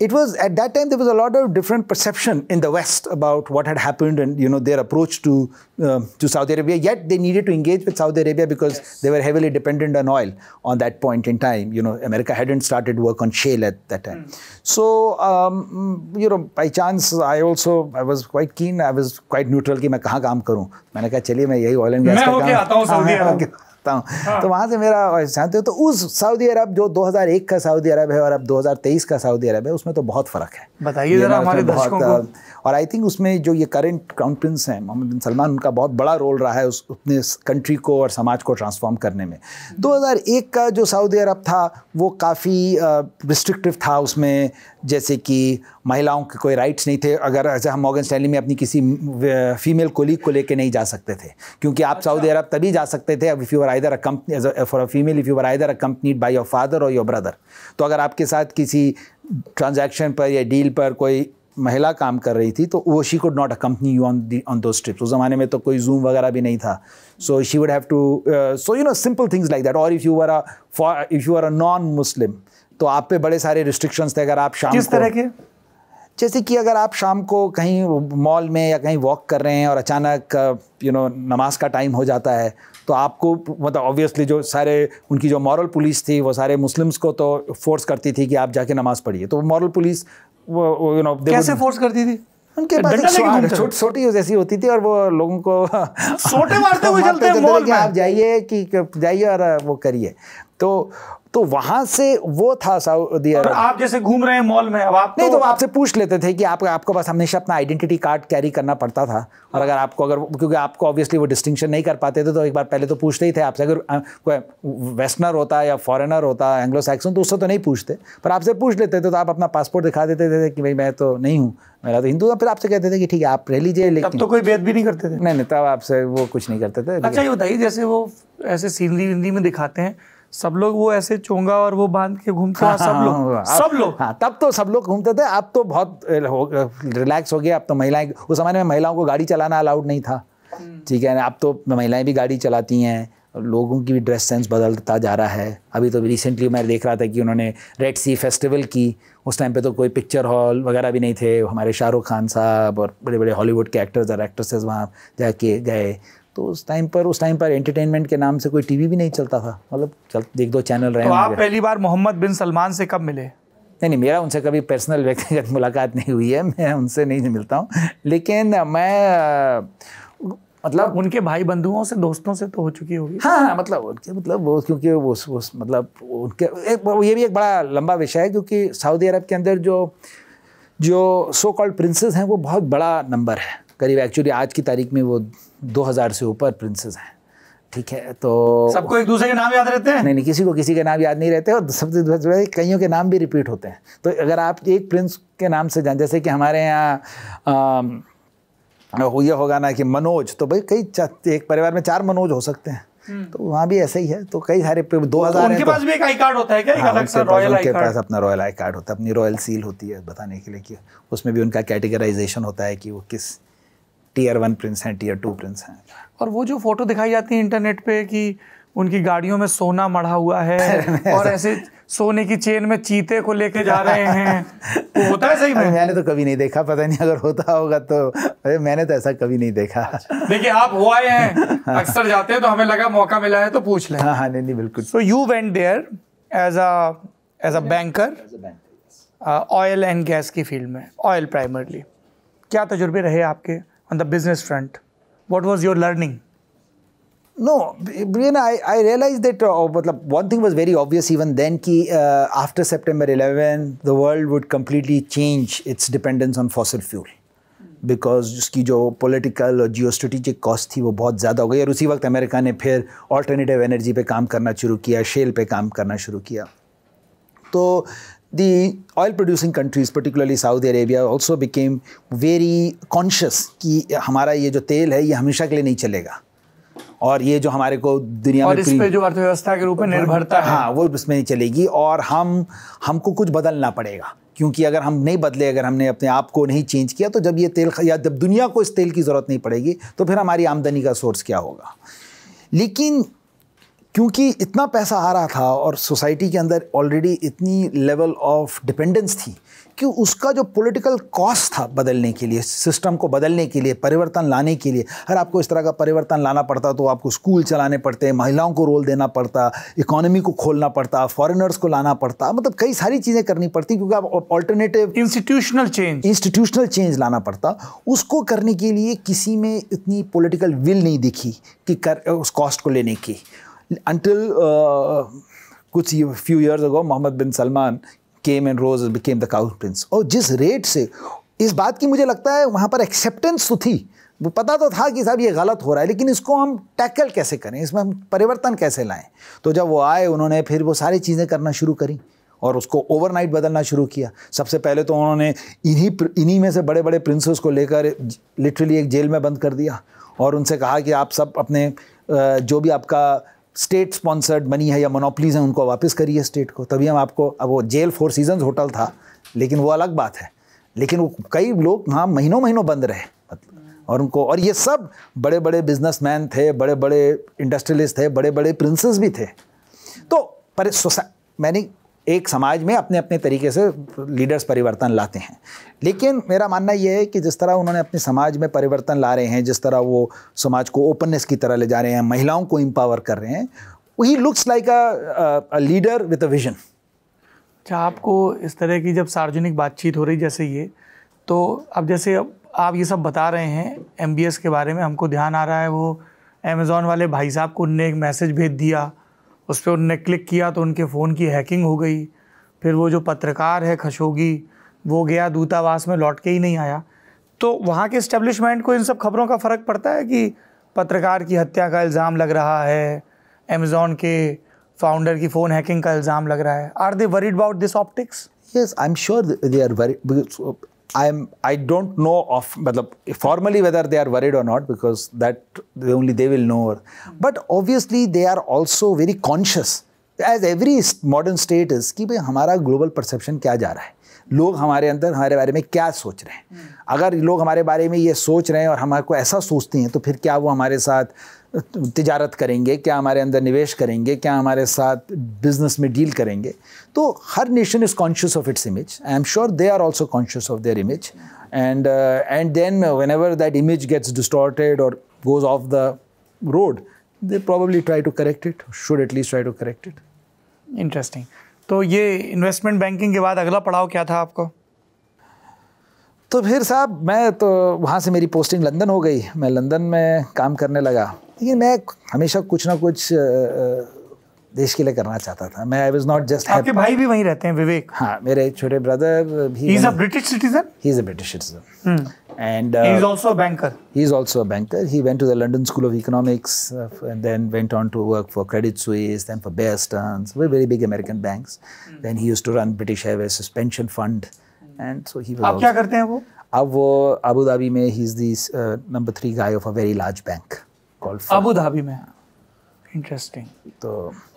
it was at that time there was a lot of different perception in the West about what had happened and you know their approach to uh, to Saudi Arabia. Yet they needed to engage with Saudi Arabia because yes. they were heavily dependent on oil on that point in time. You know, America hadn't started work on shale at that time. Mm. So um, you know, by chance I also I was quite keen. I was quite neutral. कि मैं कहाँ काम करूँ मैंने कहा चलिए मैं यही oil and gas सकता हूँ हाँ। तो वहाँ से मेरा शांति तो उस सऊदी अरब जो 2001 का सऊदी अरब है और अब 2023 का सऊदी अरब है उसमें तो बहुत फ़र्क है बताइए ज़रा हमारे दर्शकों को और आई थिंक उसमें जो ये करेंट क्राउन प्रिंस हैं मोहम्मद बिन सलमान उनका बहुत बड़ा रोल रहा है उस अपने कंट्री को और समाज को ट्रांसफॉर्म करने में 2001 का जो सऊदी अरब था वो काफ़ी रिस्ट्रिक्टिव था उसमें जैसे कि महिलाओं के कोई राइट्स नहीं थे अगर ऐसे हम मॉगन स्टैली में अपनी किसी फीमेल कोलीग को लेके नहीं जा सकते थे क्योंकि आप सऊदी अच्छा। अरब तभी जा सकते थे if you are either a for a female if you are either accompanied by your father और योर ब्रदर तो अगर आपके साथ किसी ट्रांजैक्शन पर या डील पर कोई महिला काम कर रही थी तो वो she could not accompany you on the on दो ट्रिप्स उस जमाने में तो कोई जूम वगैरह भी नहीं था so she would have to so you know simple things like that और if you are a if you are a non Muslim तो आप पे बड़े सारे रिस्ट्रिक्शंस थे अगर आप शाम किस तरह के जैसे कि अगर आप शाम को कहीं मॉल में या कहीं वॉक कर रहे हैं और अचानक यू uh, नो नमाज का टाइम हो जाता है तो आपको मतलब ऑब्वियसली जो सारे उनकी जो मॉरल पुलिस थी वो सारे मुस्लिम्स को तो फोर्स करती थी कि आप जाके नमाज़ पढ़िए तो मॉरल पुलिस वो यू नो कैसे फोर्स करती थी उनके पास छोटी छोटी जैसी होती थी और वो लोगों को छोटे मारते हुए चलते हैं आप जाइए कि जाइए और वो करिए तो तो वहां से वो था सऊदी अरब आप जैसे घूम रहे हैं मॉल में अब आप नहीं तो, आपसे पूछ लेते थे कि आप, आपको बस हमेशा अपना आइडेंटिटी कार्ड कैरी करना पड़ता था और अगर आपको अगर क्योंकि आपको ऑब्वियसली वो डिस्टिंक्शन नहीं कर पाते थे तो एक बार पहले तो पूछते ही थे आपसे अगर कोई वेस्टनर होता या फॉरेनर होता एंग्लो सैक्सन तो उससे तो नहीं पूछते पर आपसे पूछ लेते थे तो आप अपना पासपोर्ट दिखा देते थे कि भाई मैं तो नहीं हूँ मेरा तो हिंदू था फिर आपसे कहते थे कि ठीक है आप रह लीजिए लेकिन तब तो कोई भेद भी नहीं करते थे नहीं नहीं तब आपसे वो कुछ नहीं करते थे अच्छा ये बताइए जैसे वो ऐसे सीनरी विंदी में दिखाते हैं सब लोग वो ऐसे चोंगा और वो बांध के घूमते हाँ, सब लोग हाँ, हाँ सब हाँ। लोग हाँ तब तो सब लोग घूमते थे अब तो बहुत रिलैक्स हो गया अब तो महिलाएं उस समय में महिलाओं को गाड़ी चलाना अलाउड नहीं था हम्म। ठीक है अब तो महिलाएं भी गाड़ी चलाती हैं लोगों की भी ड्रेस सेंस बदलता जा रहा है अभी तो रिसेंटली मैं देख रहा था कि उन्होंने रेड सी फेस्टिवल की उस टाइम पे तो कोई पिक्चर हॉल वगैरह भी नहीं थे हमारे शाहरुख खान साहब और बड़े बड़े हॉलीवुड के एक्टर्स और एक्ट्रेसेस वहाँ जाके गए तो उस टाइम पर उस टाइम पर एंटरटेनमेंट के नाम से कोई टीवी भी नहीं चलता था मतलब चल देख दो चैनल रहे तो आप पहली बार मोहम्मद बिन सलमान से कब मिले नहीं नहीं मेरा उनसे कभी पर्सनल व्यक्तिगत मुलाकात नहीं हुई है मैं उनसे नहीं मिलता हूँ लेकिन मैं मतलब तो उनके भाई बंधुओं से दोस्तों से तो हो चुकी होगी हाँ हाँ मतलब उनके मतलब वो क्योंकि वो, वो मतलब उनके एक ये भी एक बड़ा लंबा विषय है क्योंकि सऊदी अरब के अंदर जो जो सो कॉल्ड प्रिंसेस हैं वो बहुत बड़ा नंबर है करीब एक्चुअली आज की तारीख में वो 2000 से ऊपर प्रिंसेस हैं ठीक है तो सबको एक दूसरे के नाम याद रहते हैं नहीं नहीं किसी को किसी के नाम याद नहीं रहते और सबसे कईयों के नाम भी रिपीट होते हैं तो अगर आप एक प्रिंस के नाम से जान जैसे कि हमारे यहाँ ये होगा ना कि मनोज तो भाई कई एक परिवार में चार मनोज हो सकते हैं हम्म। तो वहाँ भी ऐसे ही है तो कई सारे दो हजार उनके तो, भी एक आई कार्ड होता है क्या हाँ, रॉयल उनके पास अपना रॉयल आई कार्ड होता है अपनी रॉयल सील होती है बताने के लिए कि उसमें भी उनका कैटेगराइजेशन होता है कि वो किस टीयर वन प्रिंस हैं टीयर टू प्रिंस हैं और वो जो फोटो दिखाई जाती है इंटरनेट पे कि उनकी गाड़ियों में सोना मढ़ा हुआ है और ऐसे सोने की चेन में चीते को लेके जा रहे हैं वो होता है सही में मैंने तो कभी नहीं देखा पता नहीं अगर होता होगा तो अरे मैंने तो ऐसा कभी नहीं देखा अच्छा। देखिए आप हो आए हैं हाँ। अक्सर जाते हैं तो हमें लगा मौका मिला है तो पूछ लें हाँ हाँ नहीं नहीं बिल्कुल so you went there as a as a banker oil and gas की फील्ड में ऑयल प्राइमरली क्या तजुर्बे रहे आपके on the business front? What was your learning? No, Brianna, I, I realized that uh, one thing was very obvious even then that uh, after September 11, the world would completely change its dependence on fossil fuel. Because उसकी जो political और जियो strategic cost थी वो बहुत ज़्यादा हो गई और उसी वक्त अमेरिका ने फिर ऑल्टरनेटिव एनर्जी पे काम करना शुरू किया शेल पे काम करना शुरू किया तो the oil producing countries particularly Saudi Arabia also became very conscious कि हमारा ये जो तेल है ये हमेशा के लिए नहीं चलेगा और ये जो हमारे को दुनिया और में इस पे जो अर्थव्यवस्था के रूप में निर्भरता है हाँ वो इसमें नहीं चलेगी और हम हमको कुछ बदलना पड़ेगा क्योंकि अगर हम नहीं बदले अगर हमने अपने आप को नहीं चेंज किया तो जब ये तेल या जब दुनिया को इस तेल की ज़रूरत नहीं पड़ेगी तो फिर हमारी आमदनी का सोर्स क्या होगा लेकिन क्योंकि इतना पैसा आ रहा था और सोसाइटी के अंदर ऑलरेडी इतनी लेवल ऑफ डिपेंडेंस थी कि उसका जो पॉलिटिकल कॉस्ट था बदलने के लिए सिस्टम को बदलने के लिए परिवर्तन लाने के लिए हर आपको इस तरह का परिवर्तन लाना पड़ता तो आपको स्कूल चलाने पड़ते महिलाओं को रोल देना पड़ता इकोनॉमी को खोलना पड़ता फॉरेनर्स को लाना पड़ता मतलब कई सारी चीज़ें करनी पड़ती क्योंकि आप alternative institutional change institutional change लाना पड़ता उसको करने के लिए किसी में इतनी पोलिटिकल विल नहीं दिखी कि कर उस कॉस्ट को लेने की until uh, कुछ few years ago Mohammed bin Salman came and rose became the crown prince और जिस रेट से इस बात की मुझे लगता है वहाँ पर एक्सेप्टेंस तो थी वो पता तो था कि साहब ये गलत हो रहा है लेकिन इसको हम टैकल कैसे करें इसमें हम परिवर्तन कैसे लाएं तो जब वो आए उन्होंने फिर वो सारी चीज़ें करना शुरू करी और उसको ओवरनाइट बदलना शुरू किया सबसे पहले तो उन्होंने इन्हीं इन्हीं में से बड़े बड़े प्रिंसेस को लेकर लिटरली एक जेल में बंद कर दिया और उनसे कहा कि आप सब अपने जो भी आपका स्टेट स्पॉन्सर्ड मनी है या मोनोपलीज हैं उनको वापस करिए स्टेट को तभी हम आपको अब वो जेल फोर सीजन होटल था लेकिन वो अलग बात है लेकिन वो कई लोग वहाँ महीनों महीनों बंद रहे मतलब और उनको और ये सब बड़े बड़े बिजनेसमैन थे बड़े बड़े इंडस्ट्रियलिस्ट थे बड़े बड़े प्रिंसेस भी थे तो पर मैंने एक समाज में अपने अपने तरीके से लीडर्स परिवर्तन लाते हैं लेकिन मेरा मानना यह है कि जिस तरह उन्होंने अपने समाज में परिवर्तन ला रहे हैं जिस तरह वो समाज को ओपननेस की तरह ले जा रहे हैं महिलाओं को एम्पावर कर रहे हैं वही looks like a leader with a vision अच्छा आपको इस तरह की जब सार्वजनिक बातचीत हो रही जैसे ये तो अब जैसे अब आप ये सब बता रहे हैं एम के बारे में हमको ध्यान आ रहा है वो अमेज़ोन वाले भाई साहब को उनने एक मैसेज भेज दिया उस पर उनने क्लिक किया तो उनके फ़ोन की हैकिंग हो गई फिर वो जो पत्रकार है खशोगी वो गया दूतावास में लौट के ही नहीं आया तो वहाँ के इस्टेब्लिशमेंट को इन सब खबरों का फ़र्क पड़ता है कि पत्रकार की हत्या का इल्ज़ाम लग रहा है अमेज़ोन के फाउंडर की फ़ोन हैकिंग का इल्ज़ाम लग रहा है are they worried about this optics yes i'm sure they are very I I'm I don't know of matlab, मतलब, formally whether they are worried or not because only they will know और but obviously they are also very conscious as every modern state is कि भाई हमारा global perception क्या जा रहा है लोग हमारे अंदर हमारे बारे में क्या सोच रहे हैं अगर लोग हमारे बारे में ये सोच रहे हैं और हमारे को ऐसा सोचते हैं तो फिर क्या वो हमारे साथ तिजारत करेंगे क्या हमारे अंदर निवेश करेंगे क्या हमारे साथ बिजनेस में डील करेंगे तो हर nation is conscious of its image I am sure they are also conscious of their image and and then whenever that image gets distorted और goes off the road they probably try to correct it should at least try to correct it interesting तो ये investment banking के बाद अगला पड़ाव क्या था आपको तो फिर साहब मैं तो वहाँ से मेरी पोस्टिंग लंदन हो गई मैं लंदन में काम करने लगा लेकिन मैं हमेशा कुछ ना कुछ uh, uh, देश के लिए करना चाहता था मैं आई वाज नॉट जस्ट आपके भाई भी वहीं रहते हैं विवेक हाँ मेरे छोटे ब्रदर भी he is a British citizen he is a British citizen and uh, he's also a banker he's also a banker he went to the london school of economics uh, and then went on to work for credit suisse then for bear stearns very very big american banks mm. then he used to run british airways suspension fund mm. and so he was aap kya karte hain wo ab wo abu dhabi mein he is the uh, number 3 guy of a very large bank called abu dhabi mein interesting तो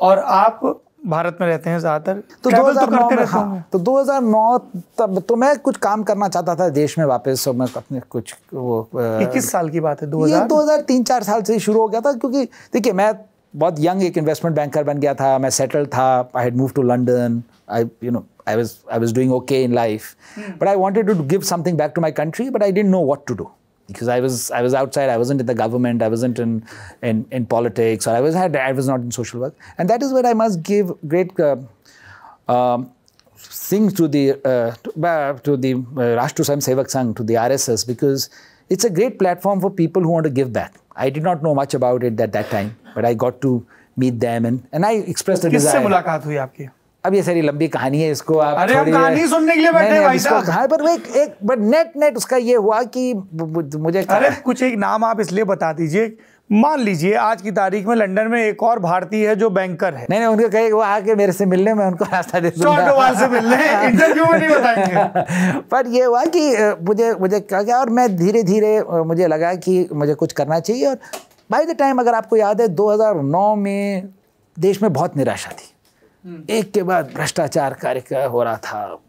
और आप भारत में रहते हैं ज़्यादातर तो, तो दो हजार हाँ, तो करते हाँ, तो 2009 तब तो मैं कुछ काम करना चाहता था देश में वापस तो मैं अपने कुछ वो किस साल की बात है दो हजार तीन चार साल से ही शुरू हो गया था क्योंकि देखिए मैं बहुत यंग एक इन्वेस्टमेंट बैंकर बन गया था मैं सेटल था I had move to London I you know I was I was doing okay in life but I wanted to give something back to my country but I didn't know what to do because I was I was outside. I wasn't in the government. I wasn't in in, in politics. Or I was had I was not in social work. And that is where I must give great uh, um, things to the uh, to uh, the uh, Rashtriya Swamsevak Sangh to the RSS because it's a great platform for people who want to give back. I did not know much about it at that time, but I got to meet them and and I expressed the desire. अब ये सारी लंबी कहानी है इसको आप अरे हम कहानी सुनने के लिए बैठे भाई साहब हाँ, पर एक एक बट नेट नेट उसका ये हुआ कि मुझे अरे कुछ एक नाम आप इसलिए बता दीजिए मान लीजिए आज की तारीख में लंदन में एक और भारतीय है जो बैंकर है नहीं नहीं उनके कहे वो आके मेरे से मिलने में उनको रास्ता दे दूंगा से मिलने इंटरव्यू में नहीं बताएंगे पर ये हुआ कि मुझे मुझे क्या क्या और मैं धीरे धीरे मुझे लगा कि मुझे कुछ करना चाहिए और बाय द टाइम अगर आपको याद है 2009 में देश में बहुत निराशा थी एक के बाद भ्रष्टाचार कार्य हो रहा था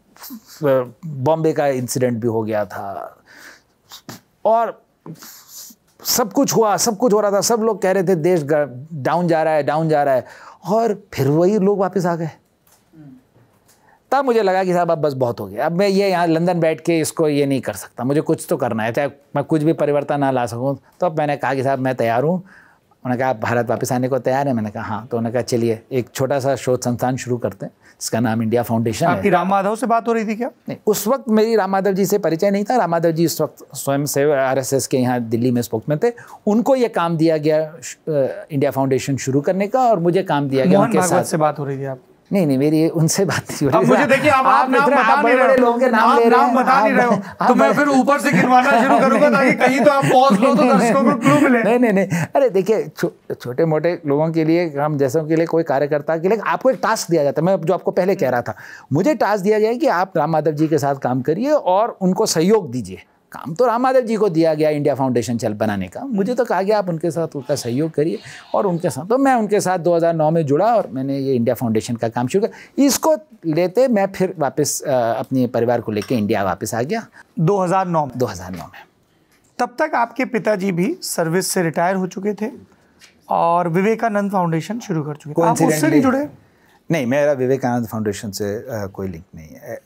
बॉम्बे का इंसिडेंट भी हो गया था और सब कुछ हुआ सब कुछ हो रहा था सब लोग कह रहे थे देश डाउन जा रहा है डाउन जा रहा है और फिर वही लोग वापस आ गए तब मुझे लगा कि साहब अब बस बहुत हो गया अब मैं ये यहाँ लंदन बैठ के इसको ये नहीं कर सकता मुझे कुछ तो करना है चाहे मैं कुछ भी परिवर्तन ना ला सकूँ तो अब मैंने कहा कि साहब मैं तैयार हूँ उन्होंने कहा आप भारत वापस आने को तैयार है मैंने कहा हाँ तो उन्होंने कहा चलिए एक छोटा सा शोध संस्थान शुरू करते हैं जिसका नाम इंडिया फाउंडेशन आपकी राम माधव से बात हो रही थी क्या नहीं उस वक्त मेरी राम माधव जी से परिचय नहीं था राम माधव जी उस वक्त स्वयं सेवक आर के यहाँ दिल्ली में में थे उनको ये काम दिया गया इंडिया फाउंडेशन शुरू करने का और मुझे काम दिया गया उनके साथ से बात हो रही थी आप नहीं नहीं मेरी उनसे बात नहीं हो रही मुझे देखिए आप, आप नाम बता नहीं रहे लोगों के नाम ले रहे नाम बता नहीं रहे हो तो मैं फिर ऊपर से गिनवाना शुरू करूंगा ताकि कहीं तो आप पॉज लो तो दर्शकों को क्लू मिले नहीं नहीं नहीं अरे देखिए छोटे मोटे लोगों के लिए हम जैसों के लिए कोई कार्यकर्ता के लिए आपको एक टास्क दिया जाता है मैं जो आपको पहले कह रहा था मुझे टास्क दिया गया कि आप राम माधव जी के साथ काम करिए और उनको सहयोग दीजिए काम तो राम माधव जी को दिया गया इंडिया फाउंडेशन चल बनाने का मुझे तो कहा गया आप उनके साथ उनका सहयोग करिए और उनके साथ तो मैं उनके साथ 2009 में जुड़ा और मैंने ये इंडिया फाउंडेशन का काम शुरू किया इसको लेते मैं फिर वापस अपने परिवार को लेकर इंडिया वापस आ गया 2009 2009 में तब तक आपके पिताजी भी सर्विस से रिटायर हो चुके थे और विवेकानंद फाउंडेशन शुरू कर चुके थे जुड़े नहीं मेरा विवेकानंद फाउंडेशन से कोई लिंक नहीं है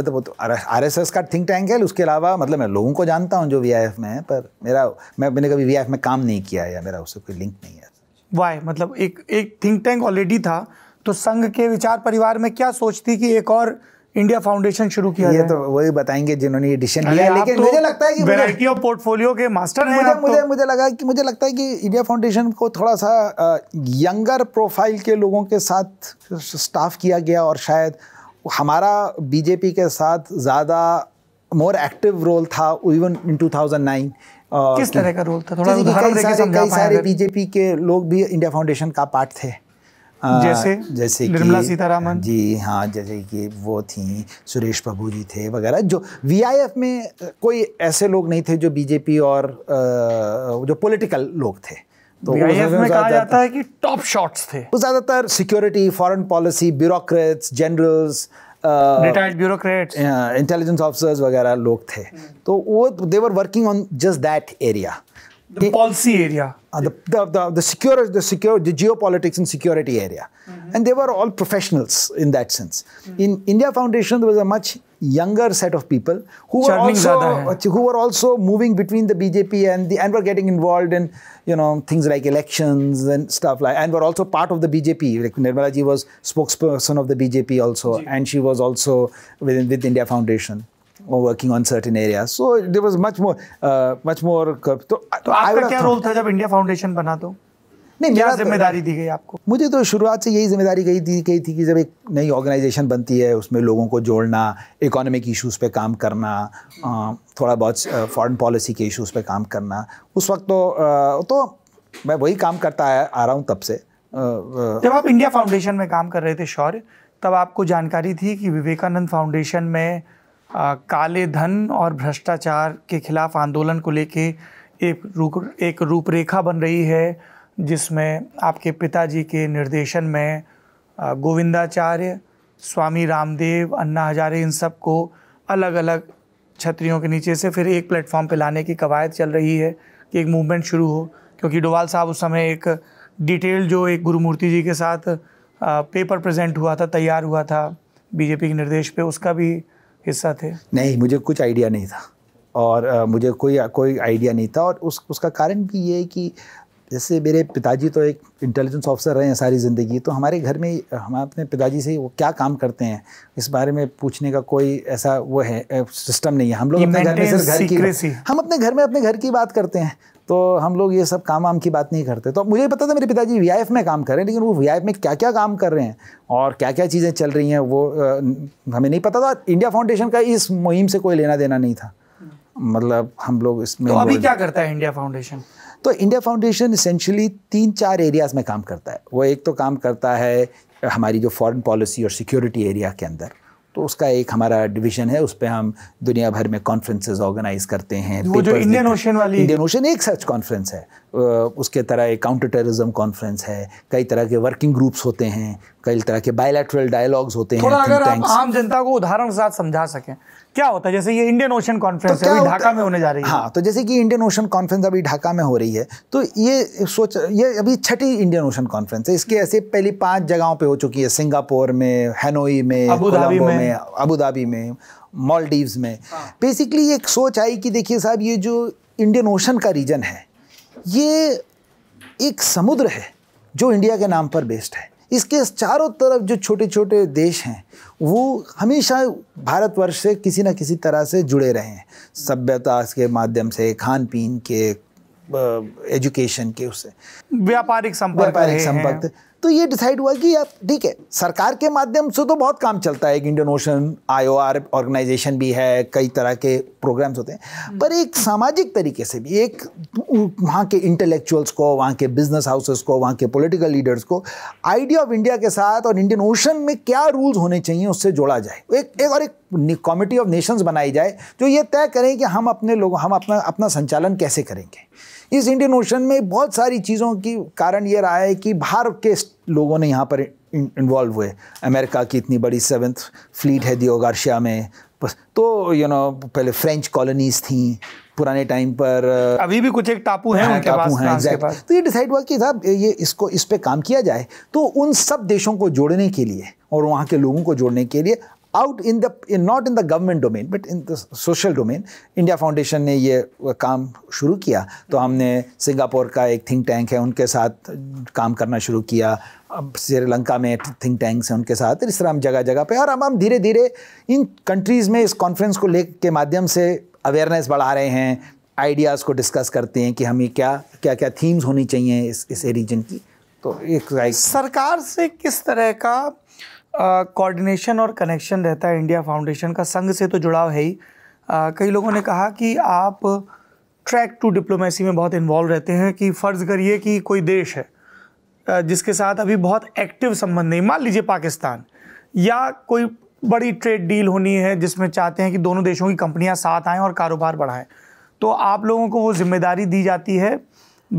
मतलब वो तो आर एस एस का थिंक टैंक है उसके अलावा मतलब मैं लोगों को जानता हूँ जो वी आई एफ में है पर मेरा मैं मैंने कभी वी आई एफ में काम नहीं किया या मेरा उससे कोई लिंक नहीं है वाई मतलब एक एक थिंक टैंक ऑलरेडी था तो संघ के विचार परिवार में क्या सोचती कि एक और इंडिया फाउंडेशन शुरू किया ये तो वही बताएंगे जिन्होंने ये डिसीजन लिया है लेकिन तो मुझे लगता है कि वैरायटी ऑफ पोर्टफोलियो के मास्टर हैं मुझे मुझे, तो। मुझे लगा कि मुझे लगता है कि इंडिया फाउंडेशन को थोड़ा सा यंगर प्रोफाइल के लोगों के साथ स्टाफ किया गया और शायद हमारा बीजेपी के साथ ज़्यादा मोर एक्टिव रोल था इवन इन 2009 किस तरह का रोल था थोड़ा उदाहरण देके समझा कई सारे बीजेपी के लोग भी इंडिया फाउंडेशन का पार्ट थे जैसे जैसे निर्मला सीतारामन जी हाँ जैसे कि वो थी सुरेश प्रभू जी थे वगैरह जो वीआईएफ में कोई ऐसे लोग नहीं थे जो बीजेपी और जो पॉलिटिकल लोग थे तो में कहा जाता है कि टॉप शॉट्स थे वो ज्यादातर security foreign policy bureaucrats generals retired bureaucrats intelligence officers वगैरह लोग थे तो वो they were working on just that area the they, policy area. Uh, the, the, the, the, secure, the secure, the geopolitics and security area. Mm -hmm. And they were all professionals in that sense. Mm -hmm. In India Foundation, there was a much younger set of people who were, also, uh, who were also moving between the BJP and the, and were getting involved in, you know, things like elections and stuff like, and were also part of the BJP. Like Nirmala ji was spokesperson of the BJP also, G and she was also within, with India Foundation. more working on certain areas. So there was much more, uh, much more. तो, तो आपका क्या role था जब India Foundation बना तो? नहीं मेरा जिम्मेदारी दी गई आपको मुझे तो शुरुआत से यही जिम्मेदारी गई दी गई थी कि जब एक नई ऑर्गेनाइजेशन बनती है उसमें लोगों को जोड़ना इकोनॉमिक इश्यूज पे काम करना थोड़ा बहुत फॉरेन पॉलिसी के इश्यूज पे काम करना उस वक्त तो तो मैं वही काम करता आया आ रहा हूँ तब से जब आप इंडिया फाउंडेशन में काम कर रहे थे शौर्य तब आपको जानकारी थी कि विवेकानंद फाउंडेशन में काले धन और भ्रष्टाचार के खिलाफ आंदोलन को लेके एक रूप एक रूपरेखा बन रही है जिसमें आपके पिताजी के निर्देशन में गोविंदाचार्य स्वामी रामदेव अन्ना हजारे इन सब को अलग अलग छतरियों के नीचे से फिर एक प्लेटफॉर्म पर लाने की कवायद चल रही है कि एक मूवमेंट शुरू हो क्योंकि डोवाल साहब उस समय एक डिटेल जो एक गुरुमूर्ति जी के साथ पेपर प्रेजेंट हुआ था तैयार हुआ था बीजेपी के निर्देश पे उसका भी हिस्सा थे नहीं मुझे कुछ आइडिया नहीं था और आ, मुझे कोई कोई आइडिया नहीं था और उस उसका कारण भी ये है कि जैसे मेरे पिताजी तो एक इंटेलिजेंस ऑफिसर रहे हैं सारी ज़िंदगी तो हमारे घर में हम अपने पिताजी से वो क्या काम करते हैं इस बारे में पूछने का कोई ऐसा वो है सिस्टम नहीं है हम लोग अपने घर में सिर्फ घर की हम अपने घर में अपने घर की बात करते हैं तो हम लोग ये सब काम वाम की बात नहीं करते तो मुझे पता था मेरे पिताजी वी में काम कर रहे हैं लेकिन वो वी में क्या क्या काम कर रहे हैं और क्या क्या चीज़ें चल रही हैं वो हमें नहीं पता था इंडिया फाउंडेशन का इस मुहिम से कोई लेना देना नहीं था मतलब हम लोग इसमें तो अभी क्या करता है इंडिया फाउंडेशन तो इंडिया फाउंडेशन इसेंशली तीन चार एरियाज़ में काम करता है वो एक तो काम करता है हमारी जो फॉरेन पॉलिसी और सिक्योरिटी एरिया के अंदर तो उसका एक हमारा डिवीजन है उस पर हम दुनिया भर में कॉन्फ्रेंसेज ऑर्गेनाइज करते हैं वो जो इंडियन ओशन वाली इंडियन ओशन एक सच कॉन्फ्रेंस है उसके तरह एक काउंटर टेररिज्म कॉन्फ्रेंस है कई तरह के वर्किंग ग्रुप्स होते हैं कई तरह के बायोलेटरल डायलॉग्स होते हैं अगर आप आम जनता को उदाहरण के साथ समझा सकें क्या होता है जैसे ये इंडियन ओशन कॉन्फ्रेंस तो अभी ढाका में होने जा रही है हाँ तो जैसे कि इंडियन ओशन कॉन्फ्रेंस अभी ढाका में हो रही है तो ये सोच ये अभी छठी इंडियन ओशन कॉन्फ्रेंस है इसके ऐसे पहली पांच जगहों पे हो चुकी है सिंगापुर में हैनोई में अबूधाबी में अबूधाबी में मॉलडीव्स में बेसिकली हाँ। एक सोच आई कि देखिए साहब ये जो इंडियन ओशन का रीजन है ये एक समुद्र है जो इंडिया के नाम पर बेस्ड है इसके चारों तरफ जो छोटे छोटे देश हैं वो हमेशा भारतवर्ष से किसी न किसी तरह से जुड़े रहे हैं सभ्यता के माध्यम से खान पीन के एजुकेशन के उससे व्यापारिक संपर्क व्यापारिक संपर्क तो ये डिसाइड हुआ कि यार ठीक है सरकार के माध्यम से तो बहुत काम चलता है इंडियन ओशन आई ऑर्गेनाइजेशन भी है कई तरह के प्रोग्राम्स होते हैं हम्म। पर एक सामाजिक तरीके से भी एक वहाँ के इंटेलेक्चुअल्स को वहाँ के बिजनेस हाउसेस को वहाँ के पॉलिटिकल लीडर्स को आइडिया ऑफ इंडिया के साथ और इंडियन ओशन में क्या रूल्स होने चाहिए उससे जोड़ा जाए एक एक और एक कॉमिटी ऑफ नेशंस बनाई जाए जो ये तय करें कि हम अपने लोग हम अपना अपना संचालन कैसे करेंगे इस इंडियन ओशन में बहुत सारी चीज़ों की कारण ये रहा है कि बाहर के लोगों ने यहाँ पर इन्वॉल्व हुए अमेरिका की इतनी बड़ी सेवन्थ फ्लीट है दियो गार्शिया में तो यू you नो know, पहले फ्रेंच कॉलोनीज थी पुराने टाइम पर अभी भी कुछ एक टापू हैं हाँ, उनके टापू हैं एग्जैक्ट तो ये डिसाइड हुआ कि साहब ये इसको इस पर काम किया जाए तो उन सब देशों को जोड़ने के लिए और वहाँ के लोगों को जोड़ने के लिए out in the not in the government domain but in the social domain India foundation ने ये काम शुरू किया तो हमने सिंगापुर का एक थिंक टैंक है उनके साथ काम करना शुरू किया अब श्रीलंका में थिंक टैंक्स हैं उनके साथ इस तरह हम जगह जगह पे और हम हम धीरे धीरे इन कंट्रीज़ में इस कॉन्फ्रेंस को ले के माध्यम से अवेयरनेस बढ़ा रहे हैं आइडियाज़ को डिस्कस करते हैं कि हमें क्या क्या क्या थीम्स होनी चाहिए इस इस रीजन की तो एक सरकार से किस तरह का कोऑर्डिनेशन और कनेक्शन रहता है इंडिया फाउंडेशन का संघ से तो जुड़ाव है ही कई लोगों ने कहा कि आप ट्रैक टू डिप्लोमेसी में बहुत इन्वॉल्व रहते हैं कि फ़र्ज़ करिए कि कोई देश है जिसके साथ अभी बहुत एक्टिव संबंध नहीं मान लीजिए पाकिस्तान या कोई बड़ी ट्रेड डील होनी है जिसमें चाहते हैं कि दोनों देशों की कंपनियां साथ आएँ और कारोबार बढ़ाएं तो आप लोगों को वो जिम्मेदारी दी जाती है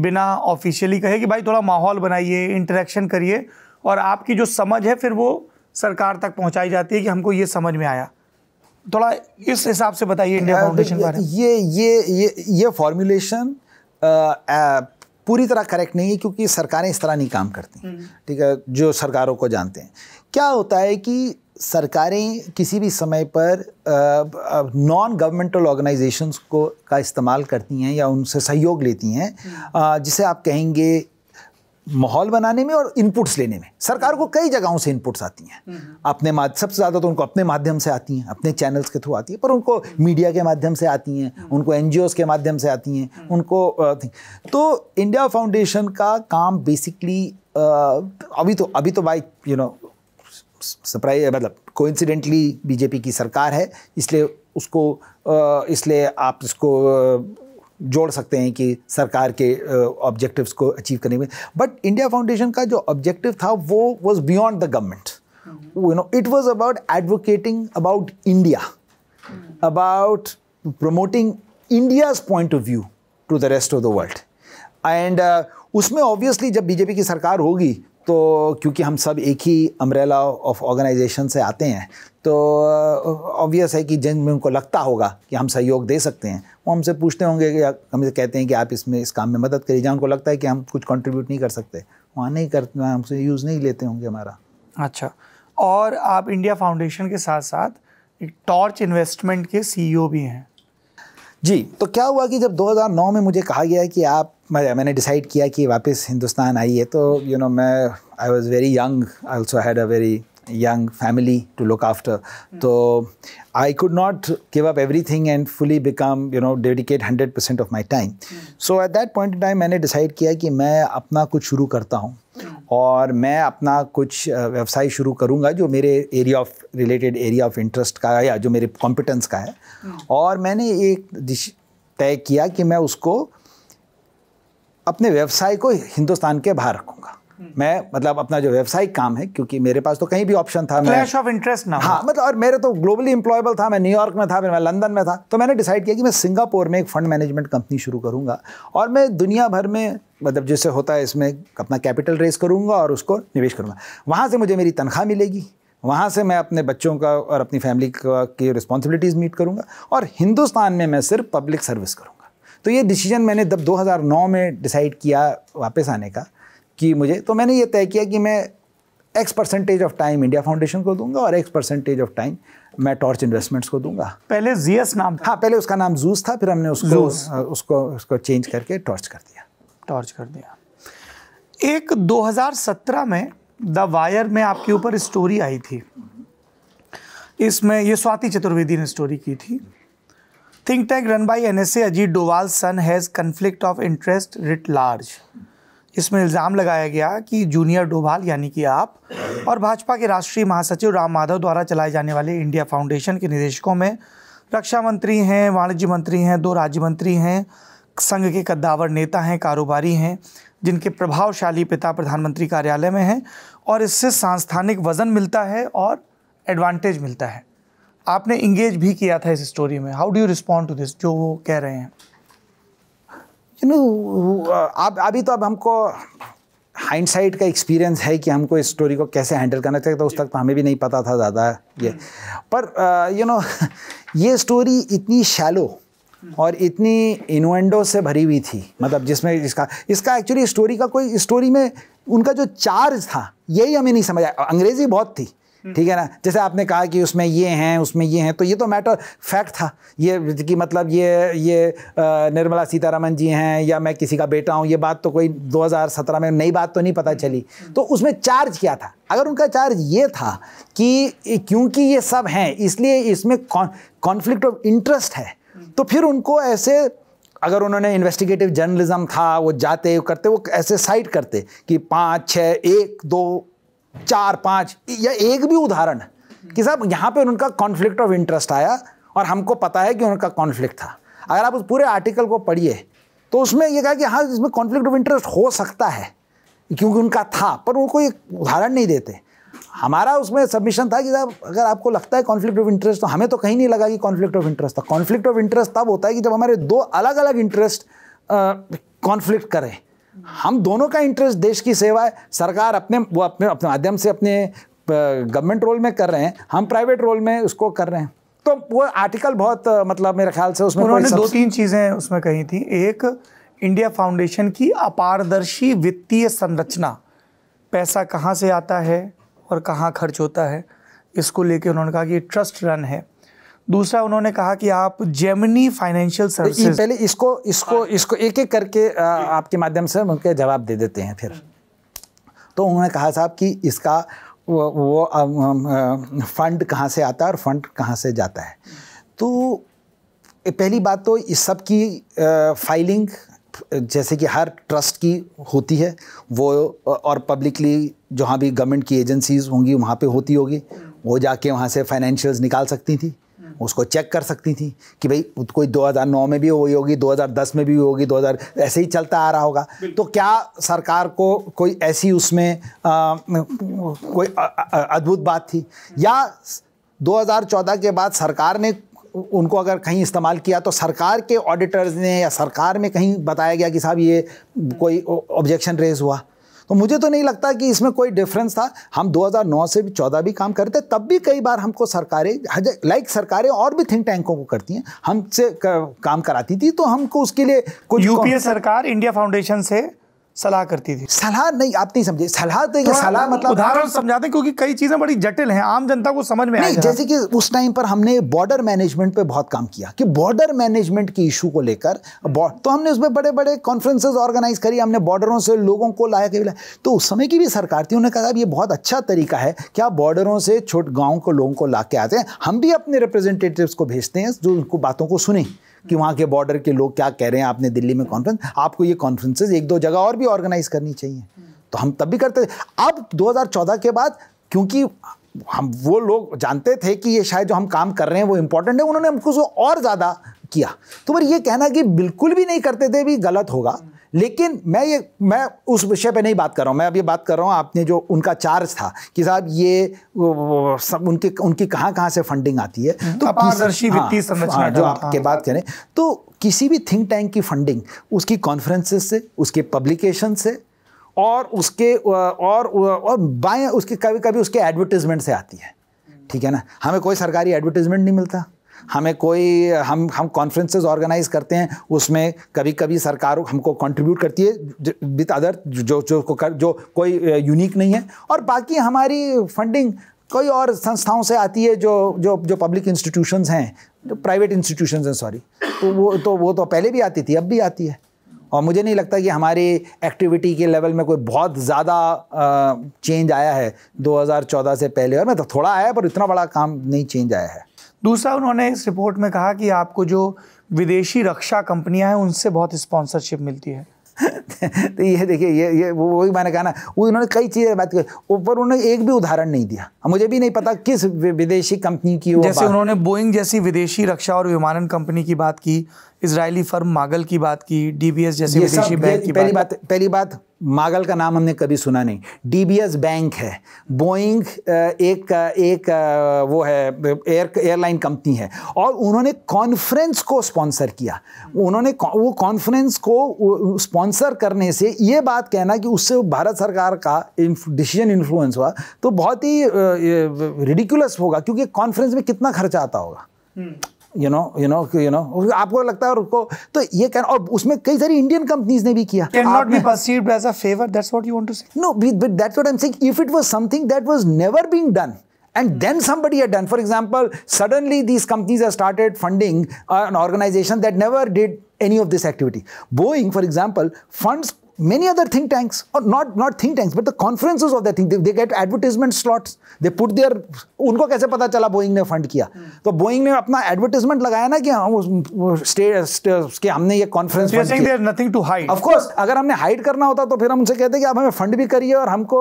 बिना ऑफिशियली कहे कि भाई थोड़ा माहौल बनाइए इंटरेक्शन करिए और आपकी जो समझ है फिर वो सरकार तक पहुंचाई जाती है कि हमको ये समझ में आया थोड़ा इस हिसाब से बताइए इंडिया फाउंडेशन पर ये ये ये ये फॉर्मुलेशन पूरी तरह करेक्ट नहीं है क्योंकि सरकारें इस तरह नहीं काम करती हम्म। ठीक है जो सरकारों को जानते हैं क्या होता है कि सरकारें किसी भी समय पर नॉन गवर्नमेंटल ऑर्गेनाइजेशंस को का इस्तेमाल करती हैं या उनसे सहयोग लेती हैं हम्म। जिसे आप कहेंगे माहौल बनाने में और इनपुट्स लेने में सरकार को कई जगहों से इनपुट्स आती हैं हम्म, हम्म। अपने सबसे ज़्यादा तो उनको अपने माध्यम से आती हैं अपने चैनल्स के थ्रू आती है पर उनको मीडिया के माध्यम से आती हैं हम्म। उनको एन के माध्यम से आती हैं उनको तो इंडिया फाउंडेशन का काम बेसिकली अभी तो अभी तो बाई यू नो सरप्राइज मतलब कोइंसिडेंटली बीजेपी की सरकार है इसलिए उसको इसलिए आप इसको जोड़ सकते हैं कि सरकार के ऑब्जेक्टिव्स को अचीव करने में बट इंडिया फाउंडेशन का जो ऑब्जेक्टिव था वो was beyond the government you know it was about advocating about India about promoting India's point of view to the rest of the world and उसमें obviously जब BJP की सरकार होगी तो क्योंकि हम सब एक ही अम्ब्रेला ऑफ ऑर्गेनाइजेशन से आते हैं तो ऑब्वियस uh, है कि जिन उनको लगता होगा कि हम सहयोग दे सकते हैं वो हमसे पूछते होंगे या हमसे कहते हैं कि आप इसमें इस काम में मदद करिए जहाँ उनको लगता है कि हम कुछ कंट्रीब्यूट नहीं कर सकते वहाँ नहीं करते हमसे यूज़ नहीं लेते होंगे हमारा अच्छा और आप इंडिया फाउंडेशन के साथ साथ एक टॉर्च इन्वेस्टमेंट के सीईओ e भी हैं जी तो क्या हुआ कि जब 2009 में मुझे कहा गया कि आप मैंने डिसाइड किया कि वापस हिंदुस्तान आई है तो यू नो मैं I was very young I also had a very young family to look after तो I could not give up every thing and fully become you know dedicate hundred percent of my time so at that point time मैंने decide किया कि मैं अपना कुछ शुरू करता हूँ hmm. और मैं अपना कुछ व्यवसाय शुरू करूँगा जो मेरे area of related area of interest का या जो मेरे कॉम्पिटेंस का है hmm. और मैंने एक तय किया कि मैं उसको अपने व्यवसाय को हिंदुस्तान के बाहर रखूंगा मैं मतलब अपना जो व्यवसायिक काम है क्योंकि मेरे पास तो कहीं भी ऑप्शन था क्लैश ऑफ इंटरेस्ट ना हाँ मतलब और मेरे तो ग्लोबली एम्प्लॉयबल था मैं न्यूयॉर्क में था मैं लंदन में था तो मैंने डिसाइड किया कि मैं सिंगापुर में एक फंड मैनेजमेंट कंपनी शुरू करूंगा और मैं दुनिया भर में मतलब जैसे होता है इसमें अपना कैपिटल रेस करूंगा और उसको निवेश करूंगा वहाँ से मुझे मेरी तनख्वाह मिलेगी वहाँ से मैं अपने बच्चों का और अपनी फैमिली की रिस्पॉन्सिबिलिटीज़ मीट करूँगा और हिंदुस्तान में मैं सिर्फ पब्लिक सर्विस करूँगा तो ये डिसीजन मैंने जब 2009 में डिसाइड किया वापस आने का कि मुझे तो मैंने ये तय किया कि मैं X percentage of time India foundation को दूंगा और एक्स परसेंटेज ऑफ टाइम मैं टॉर्च इन्वेस्टमेंट्स को दूंगा पहले जीएस नाम था हाँ पहले उसका नाम जूस था फिर हमने उसको उसको उसको चेंज करके टॉर्च कर दिया टॉर्च कर दिया एक 2017 में द वायर में आपके ऊपर स्टोरी आई थी इसमें ये स्वाति चतुर्वेदी ने स्टोरी की थी think run by N S A Ajit Doval son has conflict of interest writ large इसमें इल्ज़ाम लगाया गया कि जूनियर डोभाल यानी कि आप और भाजपा के राष्ट्रीय महासचिव राम माधव द्वारा चलाए जाने वाले इंडिया फाउंडेशन के निदेशकों में रक्षा मंत्री हैं वाणिज्य मंत्री हैं दो राज्य मंत्री हैं संघ के कद्दावर नेता हैं कारोबारी हैं जिनके प्रभावशाली पिता प्रधानमंत्री कार्यालय में हैं और इससे सांस्थानिक वजन मिलता है और एडवांटेज मिलता है आपने इंगेज भी किया था इस स्टोरी में how do you respond to this जो वो कह रहे हैं यू नो आप अभी तो अब हमको हाइंडसाइट का एक्सपीरियंस है कि हमको इस स्टोरी को कैसे हैंडल करना चाहिए तो उस तक तो हमें भी नहीं पता था ज़्यादा ये हम्म। पर यू नो ये स्टोरी इतनी शैलो हम्म। और इतनी इनोएंडो से भरी हुई थी मतलब जिसमें इसका इसका एक्चुअली स्टोरी का कोई स्टोरी में उनका जो चार्ज था यही हमें नहीं समझ आया अंग्रेज़ी बहुत थी हम्म। ठीक है ना जैसे आपने कहा कि उसमें ये हैं उसमें ये हैं तो ये तो मैटर फैक्ट था ये कि मतलब ये ये निर्मला सीतारमन जी हैं या मैं किसी का बेटा हूँ ये बात तो कोई 2017 में नई बात तो नहीं पता चली हम्म। तो उसमें चार्ज क्या था अगर उनका चार्ज ये था कि क्योंकि ये सब हैं इसलिए इसमें कॉन्फ्लिक्ट ऑफ इंटरेस्ट है हम्म। तो फिर उनको ऐसे अगर उन्होंने इन्वेस्टिगेटिव जर्नलिज्म था वो जाते वो करते वो ऐसे साइड करते कि पाँच छः एक दो चार पाँच या एक भी उदाहरण कि साहब यहाँ पे उनका कॉन्फ्लिक्ट ऑफ इंटरेस्ट आया और हमको पता है कि उनका कॉन्फ्लिक्ट था अगर आप उस पूरे आर्टिकल को पढ़िए तो उसमें यह कहा कि हाँ इसमें कॉन्फ्लिक्ट ऑफ इंटरेस्ट हो सकता है क्योंकि उनका था पर उनको एक उदाहरण नहीं देते हमारा उसमें सबमिशन था कि साहब अगर आपको लगता है कॉन्फ्लिक्ट ऑफ इंटरेस्ट तो हमें तो कहीं नहीं लगा कि कॉन्फ्लिक्ट ऑफ इंटरेस्ट था कॉन्फ्लिक्ट ऑफ इंटरेस्ट तब होता है कि जब हमारे दो अलग अलग इंटरेस्ट कॉन्फ्लिक्ट करें हम दोनों का इंटरेस्ट देश की सेवा है सरकार अपने वो अपने अपने माध्यम से अपने गवर्नमेंट रोल में कर रहे हैं हम प्राइवेट रोल में उसको कर रहे हैं तो वो आर्टिकल बहुत मतलब मेरे ख्याल से उसमें उन्होंने दो तीन चीज़ें उसमें कही थी एक इंडिया फाउंडेशन की अपारदर्शी वित्तीय संरचना पैसा कहाँ से आता है और कहाँ खर्च होता है इसको लेके उन्होंने कहा कि ट्रस्ट रन है दूसरा उन्होंने कहा कि आप जेमनी फाइनेंशियल सर्विसेज पहले इसको इसको इसको एक एक करके आपके माध्यम से उनके जवाब दे देते हैं फिर तो उन्होंने कहा साहब कि इसका वो, वो आ, आ, फंड कहाँ से आता है और फंड कहाँ से जाता है तो पहली बात तो इस सब की फाइलिंग जैसे कि हर ट्रस्ट की होती है वो और पब्लिकली जहाँ भी गवर्नमेंट की एजेंसीज होंगी वहाँ पे होती होगी वो जाके वहाँ से फाइनेंशियल्स निकाल सकती थी उसको चेक कर सकती थी कि भाई कोई 2009 में भी हुई होगी 2010 में भी हुई होगी 2000 ऐसे ही चलता आ रहा होगा तो क्या सरकार को कोई ऐसी उसमें आ, कोई अद्भुत बात थी या 2014 के बाद सरकार ने उनको अगर कहीं इस्तेमाल किया तो सरकार के ऑडिटर्स ने या सरकार में कहीं बताया गया कि साहब ये कोई ऑब्जेक्शन रेज हुआ तो मुझे तो नहीं लगता कि इसमें कोई डिफरेंस था हम 2009 से भी चौदह भी काम करते तब भी कई बार हमको सरकारें लाइक सरकारें और भी थिंक टैंकों को करती हैं हमसे काम कराती थी तो हमको उसके लिए कुछ यूपीए सरकार इंडिया फाउंडेशन से सलाह करती थी सलाह नहीं आप नहीं समझे सलाह तो सलाह मतलब उदाहरण समझाते हैं क्योंकि कई चीजें बड़ी जटिल हैं आम जनता को समझ में नहीं जैसे कि उस टाइम पर हमने बॉर्डर मैनेजमेंट पे बहुत काम किया कि बॉर्डर मैनेजमेंट की इशू को लेकर तो हमने उसमें बड़े बड़े कॉन्फ्रेंसेज ऑर्गेनाइज करी हमने बॉर्डरों से लोगों को लाया के तो उस समय की भी सरकार थी उन्होंने कहा ये बहुत अच्छा तरीका है कि आप बॉर्डरों से छोट गाँव को लोगों को ला के आते हैं हम भी अपने रिप्रेजेंटेटिव को भेजते हैं जो उनको बातों को सुने कि वहाँ के बॉर्डर के लोग क्या कह रहे हैं आपने दिल्ली में कॉन्फ्रेंस आपको ये कॉन्फ्रेंसेज एक दो जगह और भी ऑर्गेनाइज करनी चाहिए तो हम तब भी करते थे अब 2014 के बाद क्योंकि हम वो लोग जानते थे कि ये शायद जो हम काम कर रहे हैं वो इम्पोर्टेंट है उन्होंने हमको और ज़्यादा किया तो मेरे ये कहना कि बिल्कुल भी नहीं करते थे भी गलत होगा लेकिन मैं ये मैं उस विषय पे नहीं बात कर रहा हूँ मैं अब ये बात कर रहा हूँ आपने जो उनका चार्ज था कि साहब ये सब उनके उनकी कहाँ कहाँ से फंडिंग आती है हम्म, तो पारदर्शी हाँ, वित्तीय संरचना हाँ, जो आपके हाँ। बात करें तो किसी भी थिंक टैंक की फंडिंग उसकी कॉन्फ्रेंसेस से उसके पब्लिकेशन से और उसके और और बाएँ उसके कभी कभी उसके एडवर्टीजमेंट से आती है ठीक है ना हमें कोई सरकारी एडवर्टीजमेंट नहीं मिलता हमें कोई हम हम कॉन्फ्रेंसेस ऑर्गेनाइज करते हैं उसमें कभी कभी सरकार हमको कंट्रीब्यूट करती है विद अदर जो जो कर, जो कोई यूनिक नहीं है और बाकी हमारी फंडिंग कोई और संस्थाओं से आती है जो जो जो पब्लिक इंस्टीट्यूशंस हैं जो प्राइवेट इंस्टीट्यूशंस हैं सॉरी तो वो तो वो तो पहले भी आती थी अब भी आती है और मुझे नहीं लगता कि हमारी एक्टिविटी के लेवल में कोई बहुत ज़्यादा चेंज आया है 2014 से पहले और मैं तो थोड़ा आया पर इतना बड़ा काम नहीं चेंज आया है दूसरा उन्होंने इस रिपोर्ट में कहा कि आपको जो विदेशी रक्षा कंपनियां हैं उनसे बहुत स्पॉन्सरशिप मिलती है तो ये देखिए ये ये वो वही मैंने कहा ना वो उन्होंने कई चीज़ें बात की ऊपर उन्होंने एक भी उदाहरण नहीं दिया मुझे भी नहीं पता किस विदेशी कंपनी की वो जैसे उन्होंने बोइंग जैसी विदेशी रक्षा और विमानन कंपनी की बात की इसराइली फर्म मागल की बात की डीबीएस जैसे विदेशी बैंक की पहली बात पहली बात मागल का नाम हमने कभी सुना नहीं डीबीएस बैंक है बोइंग एक एक वो है एयर एयरलाइन कंपनी है और उन्होंने कॉन्फ्रेंस को स्पॉन्सर किया उन्होंने वो कॉन्फ्रेंस को स्पॉन्सर करने से ये बात कहना कि उससे भारत सरकार का डिसीजन इन्फ्लुएंस हुआ तो बहुत ही रिडिकुलस होगा क्योंकि कॉन्फ्रेंस में कितना खर्चा आता होगा हम्म। You know you know you know आपको लगता है और उसको तो ये कहना और उसमें कई सारी इंडियन कंपनीज ने भी किया not be perceived as a favour that's what you want to say no but that's what I am saying if it was something that was never being done and then somebody had done for example suddenly these companies have started funding an organization that never did any of this activity boeing for example funds many other think tanks, or not not think tanks, but the conferences of that think, they, they get advertisement slots. They put their उनको कैसे पता चला Boeing ने fund किया hmm. तो Boeing ने अपना advertisement लगाया ना कि हम स्टेट के हमने ये conference nothing to hide of course अगर हमने हाइड करना होता तो फिर हम उनसे कहते कि आप हमें फंड भी करिए और हमको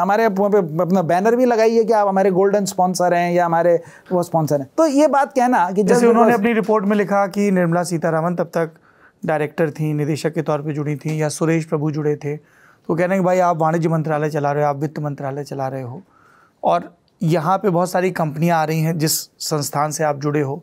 हमारे अपना बैनर भी लगाइए कि आप हमारे गोल्डन स्पॉन्सर हैं या हमारे वो स्पॉन्सर हैं तो ये बात कहना कि जैसे उन्होंने अपनी रिपोर्ट में लिखा कि निर्मला सीतारामन तब तक डायरेक्टर थी निदेशक के तौर पर जुड़ी थी या सुरेश प्रभु जुड़े थे तो कह रहे हैं कि भाई आप वाणिज्य मंत्रालय चला रहे हो आप वित्त मंत्रालय चला रहे हो और यहाँ पे बहुत सारी कंपनियाँ आ रही हैं जिस संस्थान से आप जुड़े हो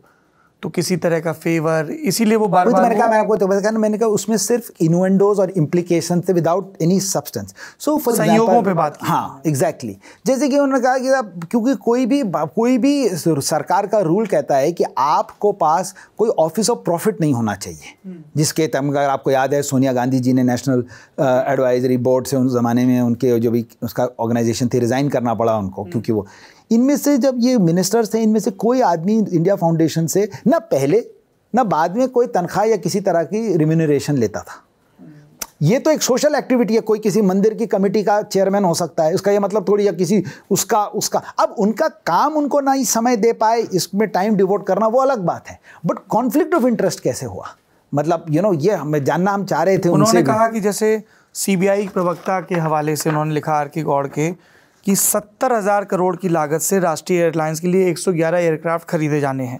तो किसी तरह का फेवर इसीलिए वो बार तो बार मैंने कहा मैं आपको तो कहा मैंने कहा उसमें सिर्फ इनोवेंडोज और इम्प्लीकेशन थे without any substance so for संयोगों पे बात हाँ एग्जैक्टली exactly. जैसे कि उन्होंने कहा कि आप क्योंकि कोई भी कोई भी सरकार का रूल कहता है कि आपको पास कोई ऑफिस ऑफ प्रॉफिट नहीं होना चाहिए हम्म। जिसके तम अगर आपको याद है सोनिया गांधी जी ने नेशनल एडवाइजरी बोर्ड से उस ज़माने में उनके जो भी उसका ऑर्गेनाइजेशन थी रिज़ाइन करना पड़ा उनको हम्म। क्योंकि वो इनमें से जब ये मिनिस्टर्स थे इनमें से कोई आदमी इंडिया फाउंडेशन से ना पहले ना बाद में कोई तनख्वाह या किसी तरह की रिम्यूनरेशन लेता था ये तो एक सोशल एक्टिविटी है कोई किसी मंदिर की कमेटी का चेयरमैन हो सकता है इसका ये मतलब थोड़ी या किसी उसका उसका अब उनका काम उनको ना ही समय दे पाए इसमें टाइम डिवोट करना वो अलग बात है बट कॉन्फ्लिक्ट ऑफ इंटरेस्ट कैसे हुआ मतलब यू you नो know, ये हमें जानना हम चाह रहे थे उन्होंने कहा कि जैसे सीबीआई प्रवक्ता के हवाले से उन्होंने लिखा आर के गौड़ के कि सत्तर हज़ार करोड़ की लागत से राष्ट्रीय एयरलाइंस के लिए 111 एयरक्राफ्ट खरीदे जाने हैं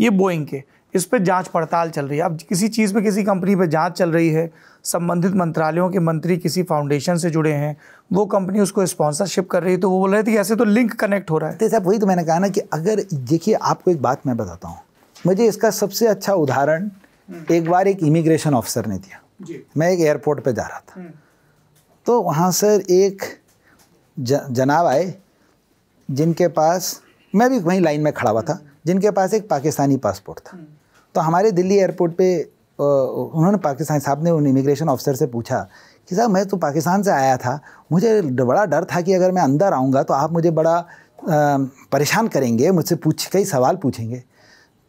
ये बोइंग के इस पर जांच पड़ताल चल रही है अब किसी चीज़ पे किसी कंपनी पे जांच चल रही है संबंधित मंत्रालयों के मंत्री किसी फाउंडेशन से जुड़े हैं वो कंपनी उसको स्पॉन्सरशिप कर रही है तो वो बोल रहे थे ऐसे तो लिंक कनेक्ट हो रहा है तो साहब वही तो मैंने कहा ना कि अगर देखिए आपको एक बात मैं बताता हूँ मुझे इसका सबसे अच्छा उदाहरण एक बार एक इमिग्रेशन ऑफिसर ने दिया मैं एक एयरपोर्ट पर जा रहा था हम्म। तो वहाँ सर एक ज, जनाब आए जिनके पास मैं भी वहीं लाइन में खड़ा हुआ था जिनके पास एक पाकिस्तानी पासपोर्ट था तो हमारे दिल्ली एयरपोर्ट पे उन्होंने पाकिस्तान साहब ने उन इमिग्रेशन ऑफिसर से पूछा कि साहब मैं तो पाकिस्तान से आया था मुझे बड़ा डर था कि अगर मैं अंदर आऊँगा तो आप मुझे बड़ा परेशान करेंगे मुझसे पूछ कई सवाल पूछेंगे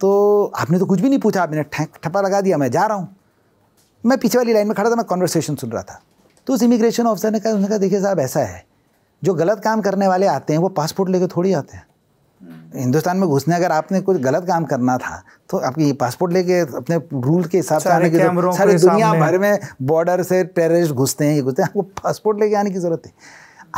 तो आपने तो कुछ भी नहीं पूछा आपने ठप्पा लगा दिया मैं जा रहा हूँ मैं पीछे वाली लाइन में खड़ा था मैं कॉन्वर्सेशन सुन रहा था तो उस इमिग्रेशन ऑफिसर ने कहा उन्होंने कहा देखिए साहब ऐसा है जो गलत काम करने वाले आते हैं वो पासपोर्ट लेके थोड़ी आते हैं हिंदुस्तान में घुसने अगर आपने कुछ गलत काम करना था तो आपकी पासपोर्ट लेके अपने रूल के हिसाब से आने की जरूरत सारी दुनिया भर में बॉर्डर से टेररिस्ट घुसते हैं ये घुसते हैं आपको पासपोर्ट लेके आने की ज़रूरत है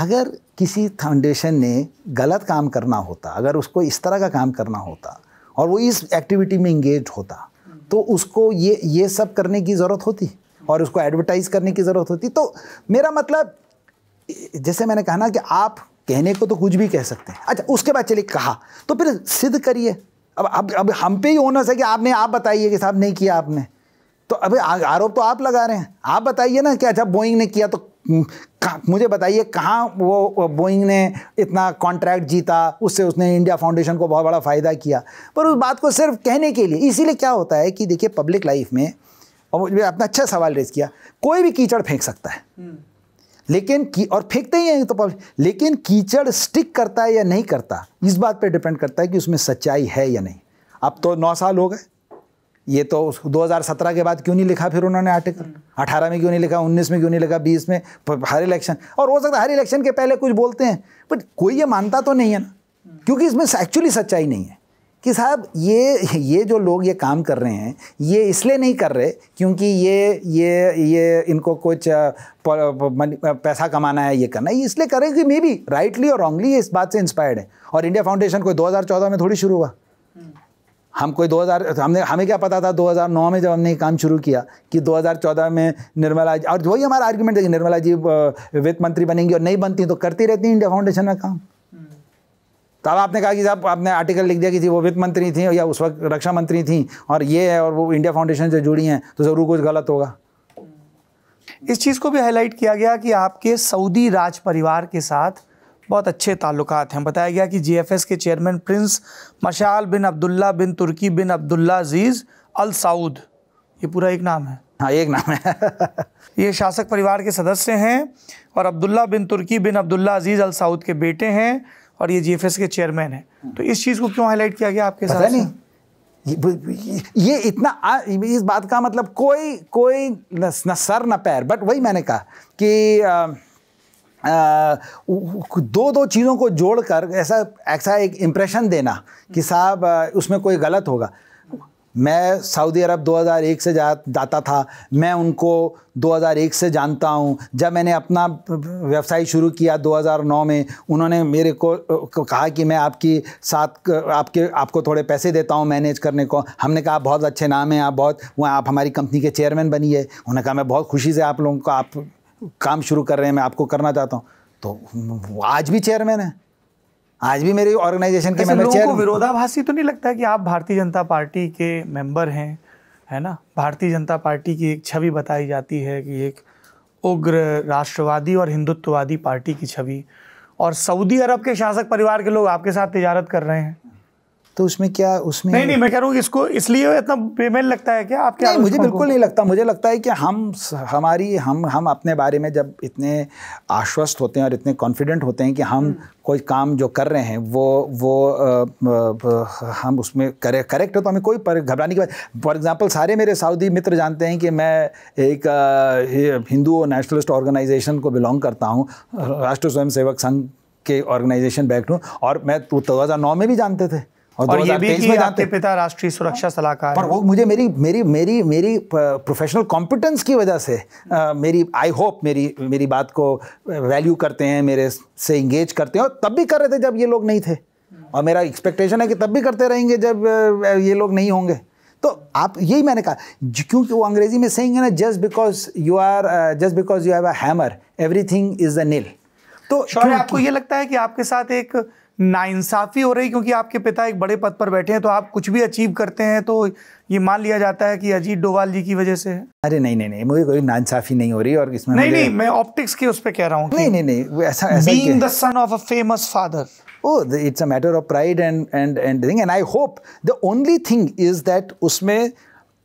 अगर किसी फाउंडेशन ने गलत काम करना होता अगर उसको इस तरह का काम करना होता और वो इस एक्टिविटी में इंगेज होता तो उसको ये ये सब करने की ज़रूरत होती और उसको एडवर्टाइज़ करने की ज़रूरत होती तो मेरा मतलब जैसे मैंने कहा ना कि आप कहने को तो कुछ भी कह सकते हैं अच्छा उसके बाद चलिए कहा तो फिर सिद्ध करिए अब अब अब हम पे ही होना कि आपने आप बताइए कि साहब नहीं किया आपने तो अब आरोप तो आप लगा रहे हैं आप बताइए ना कि अच्छा बोइंग ने किया तो हम्म, मुझे बताइए कहाँ वो बोइंग ने इतना कॉन्ट्रैक्ट जीता उससे उसने इंडिया फाउंडेशन को बहुत बड़ा फ़ायदा किया पर उस बात को सिर्फ कहने के लिए इसीलिए क्या होता है कि देखिए पब्लिक लाइफ में और आपने अच्छा सवाल रेज किया कोई भी कीचड़ फेंक सकता है हम्म। लेकिन की और फेंकते ही हैं तो पब्लिक लेकिन कीचड़ स्टिक करता है या नहीं करता इस बात पे डिपेंड करता है कि उसमें सच्चाई है या नहीं अब तो नौ साल हो गए ये तो 2017 के बाद क्यों नहीं लिखा फिर उन्होंने आर्टिकल 18 में क्यों नहीं लिखा 19 में क्यों नहीं लिखा 20 में हर इलेक्शन और हो सकता है हर इलेक्शन के पहले कुछ बोलते हैं बट कोई ये मानता तो नहीं है ना क्योंकि इसमें एक्चुअली सच्चाई नहीं है कि साहब ये ये जो लोग ये काम कर रहे हैं ये इसलिए नहीं कर रहे क्योंकि ये ये ये इनको कुछ पैसा कमाना है ये करना है ये इसलिए कर रहे हैं कि मे बी राइटली और रॉन्गली इस बात से इंस्पायर्ड है और इंडिया फाउंडेशन कोई 2014 में थोड़ी शुरू हुआ हम कोई 2000 हमने हमें क्या पता था 2009 में जब हमने काम शुरू किया कि 2014 में निर्मला जी और वही हमारा आर्ग्यूमेंट है कि निर्मला जी वित्त मंत्री बनेंगी और नहीं बनती तो करती रहती इंडिया फाउंडेशन में काम तो अब आपने कहा कि साहब आपने आर्टिकल लिख दिया कि जी वो वित्त मंत्री थी या उस वक्त रक्षा मंत्री थी और ये है और वो इंडिया फाउंडेशन से जुड़ी हैं तो ज़रूर कुछ गलत होगा इस चीज़ को भी हाईलाइट किया गया कि आपके सऊदी राज परिवार के साथ बहुत अच्छे ताल्लुक हैं बताया गया कि जी के chairman prince Mishal bin Abdullah bin Turki bin Abdullah Aziz Al Saud ये पूरा एक नाम है हाँ एक नाम है ये शासक परिवार के सदस्य हैं और Abdullah bin Turki bin Abdullah Aziz Al Saud के बेटे हैं और ये जीएफएस के चेयरमैन है तो इस चीज़ को क्यों हाईलाइट किया गया आपके साथ नहीं ये, इतना आ, इस बात का मतलब कोई कोई न, न सर न पैर बट वही मैंने कहा कि आ, आ, दो दो चीज़ों को जोड़कर ऐसा ऐसा एक इम्प्रेशन देना कि साहब उसमें कोई गलत होगा मैं सऊदी अरब 2001 से जा जाता था मैं उनको 2001 से जानता हूँ जब मैंने अपना व्यवसाय शुरू किया 2009 में उन्होंने मेरे को कहा कि मैं आपकी साथ आपके आपको थोड़े पैसे देता हूँ मैनेज करने को हमने कहा बहुत अच्छे नाम हैं आप बहुत वह आप हमारी कंपनी के चेयरमैन बनी है उन्होंने कहा मैं बहुत खुशी से आप लोगों को आप काम शुरू कर रहे हैं मैं आपको करना चाहता हूँ तो आज भी चेयरमैन है आज भी मेरी ऑर्गेनाइजेशन के मेंबर चेयर विरोधाभासी तो नहीं लगता कि आप भारतीय जनता पार्टी के मेंबर हैं है ना भारतीय जनता पार्टी की एक छवि बताई जाती है कि एक उग्र राष्ट्रवादी और हिंदुत्ववादी पार्टी की छवि और सऊदी अरब के शासक परिवार के लोग आपके साथ तजारत कर रहे हैं तो उसमें क्या उसमें नहीं नहीं मैं कह रहा हूँ इसको इसलिए इतना बेमेल लगता है क्या आपके नहीं मुझे बिल्कुल नहीं लगता मुझे लगता है कि हम हमारी हम हम अपने बारे में जब इतने आश्वस्त होते हैं और इतने कॉन्फिडेंट होते हैं कि हम हम्म। कोई काम जो कर रहे हैं वो वो आ, आ, हम उसमें करे करेक्ट है तो हमें कोई घबराने की बात फॉर एग्ज़ाम्पल सारे मेरे सऊदी मित्र जानते हैं कि मैं एक हिंदू नेशनलिस्ट ऑर्गेनाइजेशन को बिलोंग करता हूँ राष्ट्र स्वयंसेवक संघ के ऑर्गेनाइजेशन बैक टू और मैं नौ में भी जानते थे और, और ये भी कि आपके पिता राष्ट्रीय सुरक्षा हाँ। सलाहकार पर वो मुझे मेरी मेरी मेरी मेरी प्रोफेशनल कॉम्पिटेंस की वजह से आ, मेरी आई होप मेरी मेरी बात को वैल्यू करते हैं मेरे से इंगेज करते हैं और तब भी कर रहे थे जब ये लोग नहीं थे और मेरा एक्सपेक्टेशन है कि तब भी करते रहेंगे जब ये लोग नहीं होंगे तो आप यही मैंने कहा क्योंकि वो अंग्रेजी में सेंगे ना just because you are just because you have a hammer everything is a nail तो आपको ये लगता है कि आपके साथ एक नाइंसाफ़ी हो रही क्योंकि आपके पिता एक बड़े पद पर बैठे हैं तो आप कुछ भी अचीव करते हैं तो ये मान लिया जाता है कि अजीत डोवाल जी की वजह से है अरे नहीं नहीं नहीं मुझे कोई नाइंसाफ़ी नहीं हो रही और इसमें नहीं नहीं मैं ऑप्टिक्स के उस पर कह रहा हूँ नहीं नहीं नहीं वो ऐसा being the son of a famous father oh it's a matter of pride and and and thing and I hope the only thing is that उसमें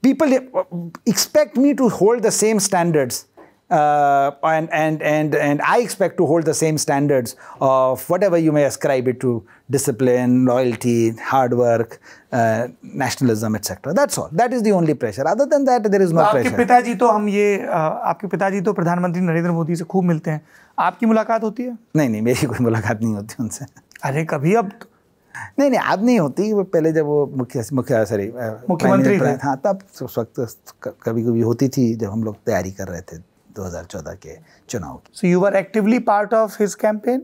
people expect me to hold the same standards uh, and, and, and, and I expect to hold the same standards of whatever you may ascribe it to discipline, loyalty, hard work, uh, nationalism, etc. That's all. That is the only pressure. Other than that, there is no pressure. पिताजी तो हम ये आपके पिताजी तो प्रधानमंत्री नरेंद्र मोदी से खूब मिलते हैं आपकी मुलाकात होती है नहीं नहीं मेरी कोई मुलाकात नहीं होती उनसे अरे कभी अब तो... नहीं नहीं आज नहीं होती वो पहले जब वो मुख्य मुख्य सॉरी मुख्यमंत्री हाँ तब उस वक्त कभी कभी होती थी जब हम लोग तैयारी कर रहे थे 2014 के चुनाव की so you are actively part of his campaign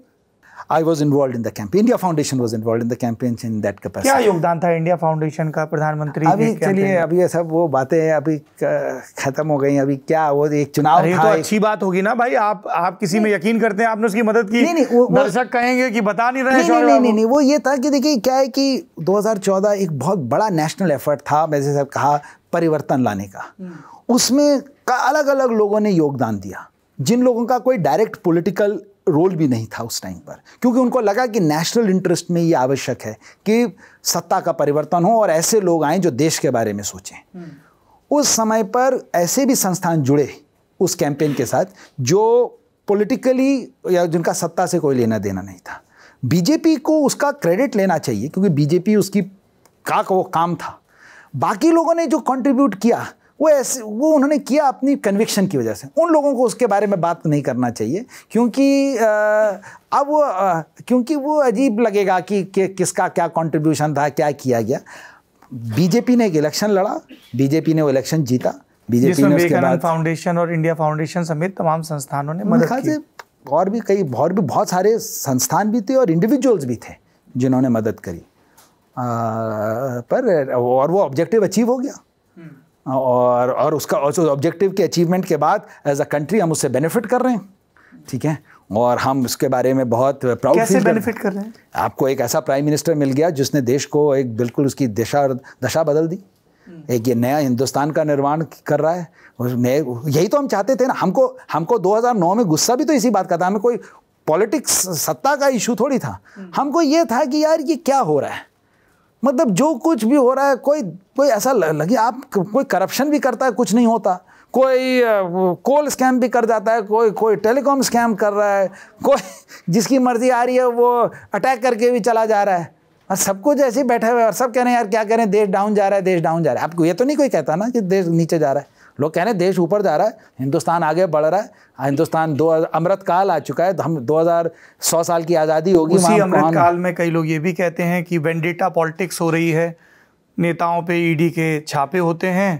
I was involve in the campaign India foundation was involve in the campaign in that capacity क्या योगदान था इंडिया फाउंडेशन का प्रधानमंत्री अभी चलिए अभी ये सब वो बातें अभी खत्म हो गई अभी क्या वो एक चुनाव अरे तो अच्छी बात होगी ना भाई आप आप किसी में यकीन करते हैं आपने उसकी मदद की नहीं नहीं दर्शक कहेंगे कि बता नहीं रहे नहीं नहीं, नहीं वो ये था कि देखिए क्या है कि 2014 एक बहुत बड़ा नेशनल एफर्ट था मैंने सब कहा परिवर्तन लाने का हम्म। उसमें का अलग अलग लोगों ने योगदान दिया जिन लोगों का कोई डायरेक्ट पॉलिटिकल रोल भी नहीं था उस टाइम पर क्योंकि उनको लगा कि नेशनल इंटरेस्ट में ये आवश्यक है कि सत्ता का परिवर्तन हो और ऐसे लोग आए जो देश के बारे में सोचें हम्म। उस समय पर ऐसे भी संस्थान जुड़े उस कैंपेन के साथ जो पॉलिटिकली या जिनका सत्ता से कोई लेना देना नहीं था बीजेपी को उसका क्रेडिट लेना चाहिए क्योंकि बीजेपी उसकी का वो काम था बाकी लोगों ने जो कंट्रीब्यूट किया वो ऐसे वो उन्होंने किया अपनी कन्विक्शन की वजह से उन लोगों को उसके बारे में बात नहीं करना चाहिए क्योंकि अब वो क्योंकि वो अजीब लगेगा कि, कि किसका क्या कंट्रीब्यूशन था क्या किया गया बीजेपी ने एक इलेक्शन लड़ा बीजेपी ने वो इलेक्शन जीता बीजेपी ने उसके बाद फाउंडेशन और इंडिया फाउंडेशन समेत तमाम संस्थानों ने मदद की और भी कई और भी बहुत सारे संस्थान भी थे और इंडिविजुअल्स भी थे जिन्होंने मदद करी आ, पर और वो ऑब्जेक्टिव अचीव हो गया और और उसका और ऑब्जेक्टिव के अचीवमेंट के बाद एज अ कंट्री हम उससे बेनिफिट कर रहे हैं ठीक है और हम उसके बारे में बहुत प्राउड फील बेनिफिट कर रहे हैं आपको एक ऐसा प्राइम मिनिस्टर मिल गया जिसने देश को एक बिल्कुल उसकी दिशा दशा बदल दी हम्म। एक ये नया हिंदुस्तान का निर्माण कर रहा है नए यही तो हम चाहते थे ना हमको हमको 2009 में गुस्सा भी तो इसी बात का था हमें कोई पॉलिटिक्स सत्ता का इशू थोड़ी था हम्म। हमको ये था कि यार ये क्या हो रहा है मतलब जो कुछ भी हो रहा है कोई कोई ऐसा लगे आप कोई करप्शन भी करता है कुछ नहीं होता कोई कोल स्कैम भी कर जाता है कोई कोई टेलीकॉम स्कैम कर रहा है कोई जिसकी मर्ज़ी आ रही है वो अटैक करके भी चला जा रहा है और सब कुछ जैसे ही बैठे हुए और सब कह रहे हैं यार क्या कह रहे हैं देश डाउन जा रहा है देश डाउन जा रहा है आपको ये तो नहीं कोई कहता ना कि देश नीचे जा रहा है लोग कह रहे हैं देश ऊपर जा रहा है हिंदुस्तान आगे बढ़ रहा है हिंदुस्तान दो अमृत काल आ चुका है तो हम दो हज़ार सौ साल की आज़ादी होगी उसी अमृत काल में कई लोग ये भी कहते हैं कि वेंडेटा पॉलिटिक्स हो रही है नेताओं पे ईडी के छापे होते हैं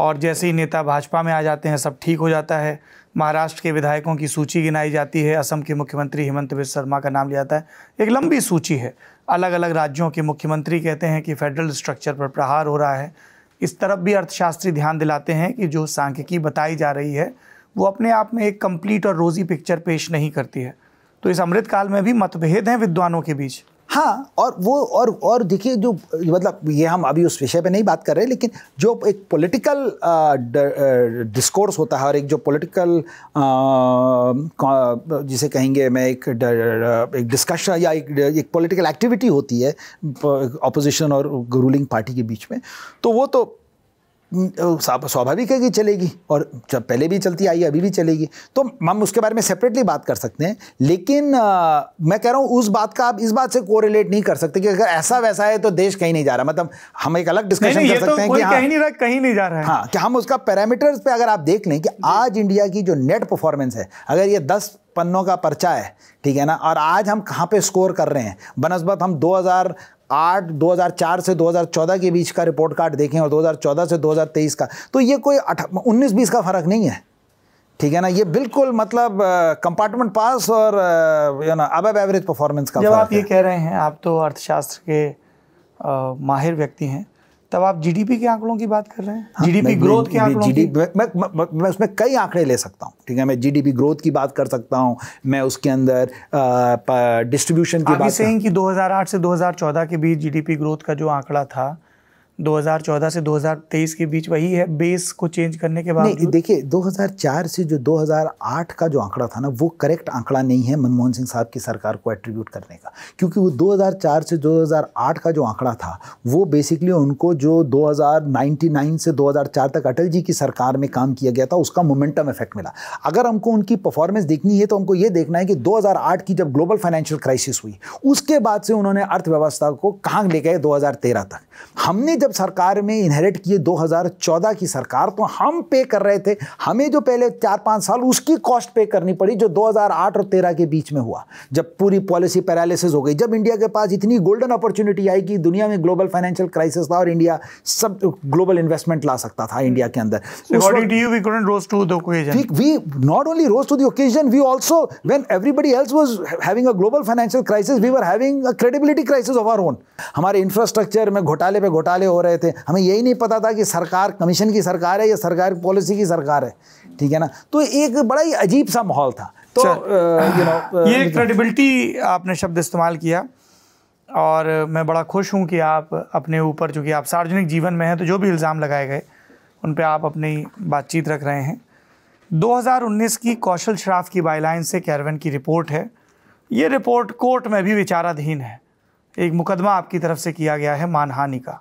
और जैसे ही नेता भाजपा में आ जाते हैं सब ठीक हो जाता है महाराष्ट्र के विधायकों की सूची गिनाई जाती है असम के मुख्यमंत्री हेमंत बिस्व शर्मा का नाम लिया जाता है एक लंबी सूची है अलग अलग राज्यों के मुख्यमंत्री कहते हैं कि फेडरल स्ट्रक्चर पर प्रहार हो रहा है इस तरफ भी अर्थशास्त्री ध्यान दिलाते हैं कि जो सांख्यिकी बताई जा रही है वो अपने आप में एक कंप्लीट और रोजी पिक्चर पेश नहीं करती है तो इस अमृतकाल में भी मतभेद हैं विद्वानों के बीच हाँ और वो और और देखिए जो मतलब ये हम अभी उस विषय पे नहीं बात कर रहे लेकिन जो एक पॉलिटिकल डिस्कोर्स होता है और एक जो पॉलिटिकल जिसे कहेंगे मैं एक एक डिस्कशन या एक एक पॉलिटिकल एक्टिविटी होती है अपोजिशन और रूलिंग पार्टी के बीच में तो वो तो स्वाभाविक है कि चलेगी और जब पहले भी चलती आई अभी भी चलेगी तो हम उसके बारे में सेपरेटली बात कर सकते हैं लेकिन आ, मैं कह रहा हूँ उस बात का आप इस बात से कोरिलेट नहीं कर सकते कि अगर ऐसा वैसा है तो देश कहीं नहीं जा रहा मतलब हम एक अलग डिस्कशन कर तो सकते तो हैं कि हाँ, कहीं नहीं रहा कहीं नहीं जा रहा है हाँ कि हम उसका पैरामीटर्स पे अगर आप देख लें कि आज इंडिया की जो नेट परफॉर्मेंस है अगर ये दस पन्नों का पर्चा है ठीक है ना और आज हम कहाँ पे स्कोर कर रहे हैं बनस्बत हम आठ 2004 से 2014 के बीच का रिपोर्ट कार्ड देखें और 2014 से 2023 का तो ये कोई उन्नीस बीस का फ़र्क नहीं है ठीक है ना ये बिल्कुल मतलब कंपार्टमेंट पास और यू नो अब एवरेज परफॉर्मेंस का जब आप ये कह रहे हैं आप तो अर्थशास्त्र के आ, माहिर व्यक्ति हैं तब आप जीडीपी के आंकड़ों की बात कर रहे हैं हाँ, जीडीपी ग्रोथ के आंकड़ों की मैं, मैं, मैं उसमें कई आंकड़े ले सकता हूँ ठीक है मैं जीडीपी ग्रोथ की बात कर सकता हूँ मैं उसके अंदर डिस्ट्रीब्यूशन की बात सेइंग कि 2008 से 2014 के बीच जीडीपी ग्रोथ का जो आंकड़ा था 2014 से 2023 के बीच वही है बेस को चेंज करने के बाद देखिए 2004 से जो 2008 का जो आंकड़ा था ना वो करेक्ट आंकड़ा नहीं है मनमोहन सिंह साहब की सरकार को एट्रीब्यूट करने का क्योंकि वो 2004 से 2008 का जो आंकड़ा था वो बेसिकली उनको जो 2099 से 2004 तक अटल जी की सरकार में काम किया गया था उसका मोमेंटम इफेक्ट मिला अगर हमको उनकी परफॉर्मेंस देखनी है तो हमको ये देखना है कि दो की जब ग्लोबल फाइनेंशियल क्राइसिस हुई उसके बाद से उन्होंने अर्थव्यवस्था को कहाँ ले गए दो तक हमने जब जब सरकार में इनहेरिट किए 2014 की सरकार तो हम पे कर रहे थे हमें जो पहले चार पाँच साल उसकी कॉस्ट पे करनी पड़ी जो 2008 और 13 के बीच में हुआ जब पूरी पॉलिसी पैरालिसिस हो गई जब इंडिया के पास इतनी गोल्डन अपॉर्चुनिटी आई कि दुनिया में ग्लोबल फाइनेंशियल क्राइसिस था और इंडिया सब ग्लोबल इन्वेस्टमेंट ला सकता था इंडिया के अंदर not only rose to occasion we also when everybody else was having a global financial crisis we were having a credibility crisis of our own हमारे infrastructure में घोटाले पे घोटाले हो रहे थे हमें यही नहीं पता था कि सरकार कमीशन की सरकार है या सरकार पॉलिसी की सरकार है ठीक है ना तो एक बड़ा ही अजीब सा माहौल था तो यू नो ये क्रेडिबिलिटी आपने शब्द इस्तेमाल किया और मैं बड़ा खुश हूँ कि आप अपने ऊपर चूँकि आप सार्वजनिक जीवन में हैं तो जो भी इल्ज़ाम लगाए गए उन पर आप अपनी बातचीत रख रहे हैं 2019 की कौशल शराफ की बाइलाइन से कैरवन की रिपोर्ट है ये रिपोर्ट कोर्ट में भी विचाराधीन है एक मुकदमा आपकी तरफ से किया गया है मानहानि का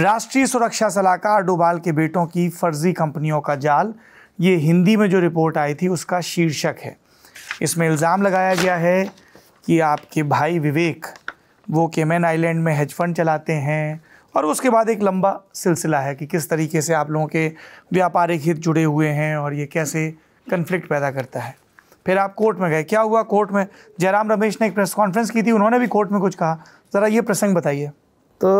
राष्ट्रीय सुरक्षा सलाहकार डोभाल के बेटों की फर्जी कंपनियों का जाल ये हिंदी में जो रिपोर्ट आई थी उसका शीर्षक है इसमें इल्ज़ाम लगाया गया है कि आपके भाई विवेक वो केमेन आइलैंड में हेज फंड चलाते हैं और उसके बाद एक लंबा सिलसिला है कि किस तरीके से आप लोगों के व्यापारिक हित जुड़े हुए हैं और ये कैसे कन्फ्लिक्ट पैदा करता है फिर आप कोर्ट में गए क्या हुआ कोर्ट में जयराम रमेश ने एक प्रेस कॉन्फ्रेंस की थी उन्होंने भी कोर्ट में कुछ कहा ज़रा ये प्रसंग बताइए तो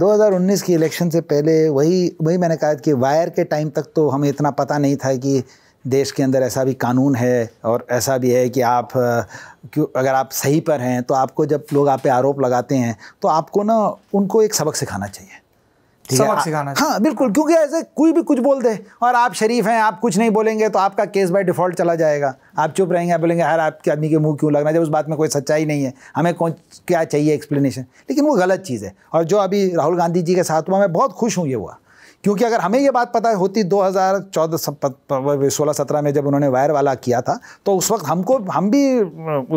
2019 की इलेक्शन से पहले वही वही मैंने कहा कि वायर के टाइम तक तो हमें इतना पता नहीं था कि देश के अंदर ऐसा भी कानून है और ऐसा भी है कि आप क्यों अगर आप सही पर हैं तो आपको जब लोग आप पे आरोप लगाते हैं तो आपको ना उनको एक सबक सिखाना चाहिए सबक सिखाना हाँ बिल्कुल क्योंकि ऐसे कोई भी कुछ बोल दे और आप शरीफ हैं आप कुछ नहीं बोलेंगे तो आपका केस बाय डिफॉल्ट चला जाएगा आप चुप रहेंगे आप बोलेंगे हर आपके आदमी के मुंह क्यों लगना जब उस बात में कोई सच्चाई नहीं है हमें कौन क्या चाहिए एक्सप्लेनेशन लेकिन वो गलत चीज़ है और जो अभी राहुल गांधी जी के साथ हुआ मैं बहुत खुश हूँ ये हुआ क्योंकि अगर हमें ये बात पता होती 2014 सोलह सत्रह में जब उन्होंने वायर वाला किया था तो उस वक्त हमको हम भी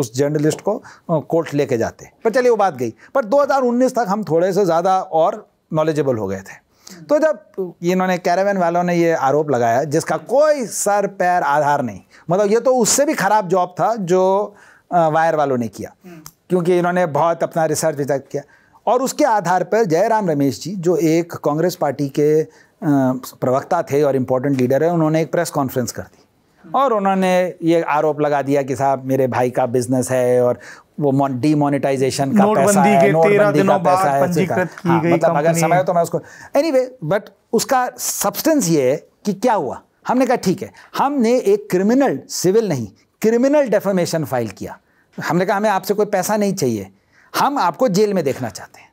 उस जर्नलिस्ट को कोर्ट लेके जाते पर चलिए वो बात गई पर 2019 तक हम थोड़े से ज़्यादा और नॉलेजेबल हो गए थे तो जब इन्होंने कैरावन वालों ने ये आरोप लगाया जिसका कोई सर पैर आधार नहीं मतलब ये तो उससे भी ख़राब जॉब था जो वायर वालों ने किया हम्म। क्योंकि इन्होंने बहुत अपना रिसर्च विचार किया और उसके आधार पर जयराम रमेश जी जो एक कांग्रेस पार्टी के प्रवक्ता थे और इम्पोर्टेंट लीडर है उन्होंने एक प्रेस कॉन्फ्रेंस कर दी हम्म। और उन्होंने ये आरोप लगा दिया कि साहब मेरे भाई का बिजनेस है और वो डीमोनिटाइजेशन का पैसा है नोटबंदी का पैसा है हाँ, मतलब अगर समय हो तो मैं उसको एनीवे anyway, बट उसका सब्सटेंस ये है कि क्या हुआ हमने कहा ठीक है हमने एक क्रिमिनल सिविल नहीं क्रिमिनल डेफोमेशन फाइल किया हमने कहा हमें आपसे कोई पैसा नहीं चाहिए हम आपको जेल में देखना चाहते हैं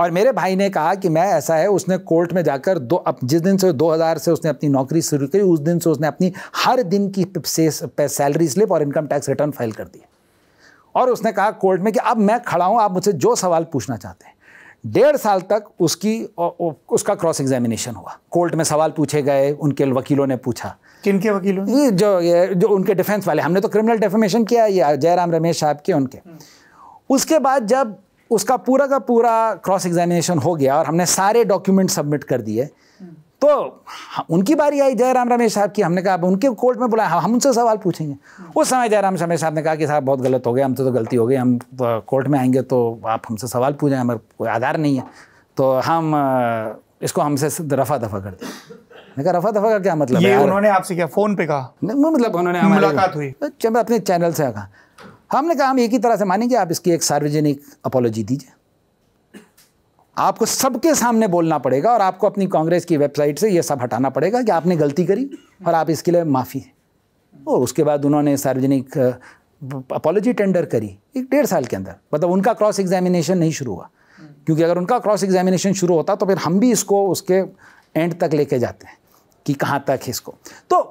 और मेरे भाई ने कहा कि मैं ऐसा है उसने कोर्ट में जाकर दो अप, जिस दिन से 2000 से उसने अपनी नौकरी शुरू करी उस दिन से उसने अपनी हर दिन की सैलरी स्लिप और इनकम टैक्स रिटर्न फाइल कर दिया और उसने कहा कोर्ट में कि अब मैं खड़ा हूँ आप मुझसे जो सवाल पूछना चाहते हैं डेढ़ साल तक उसकी उसका क्रॉस एग्जामिनेशन हुआ कोर्ट में सवाल पूछे गए उनके वकीलों ने पूछा किन के वकीलों ने? जो जो उनके डिफेंस वाले हमने तो क्रिमिनल डेफेमेशन किया ये जयराम रमेश साहब के उनके हम्म। उसके बाद जब उसका पूरा का पूरा क्रॉस एग्जामिनेशन हो गया और हमने सारे डॉक्यूमेंट सबमिट कर दिए तो उनकी बारी आई जयराम रमेश साहब की हमने कहा अब उनके कोर्ट में बुलाया हम उनसे सवाल पूछेंगे उस समय जयराम रमेश साहब ने कहा कि साहब बहुत गलत हो गए हम तो, तो गलती हो गई हम तो कोर्ट में आएंगे तो आप हमसे सवाल पूछें हमारे कोई आधार नहीं है तो हम इसको हमसे रफा दफा कर दें कहा रफा दफा का क्या मतलब ये उन्होंने आपसे क्या फ़ोन पे कहा मतलब उन्होंने मुलाकात हुई अपने चैनल से कहा हमने कहा हम एक ही तरह से मानेंगे आप इसकी एक सार्वजनिक अपोलॉजी दीजिए आपको सबके सामने बोलना पड़ेगा और आपको अपनी कांग्रेस की वेबसाइट से यह सब हटाना पड़ेगा कि आपने गलती करी और आप इसके लिए माफ़ी हैं और उसके बाद उन्होंने सार्वजनिक अपॉलोजी टेंडर करी एक डेढ़ साल के अंदर मतलब उनका क्रॉस एग्जामिनेशन नहीं शुरू हुआ क्योंकि अगर उनका क्रॉस एग्जामिनेशन शुरू होता तो फिर हम भी इसको उसके एंड तक लेके जाते हैं कि कहाँ तक इसको तो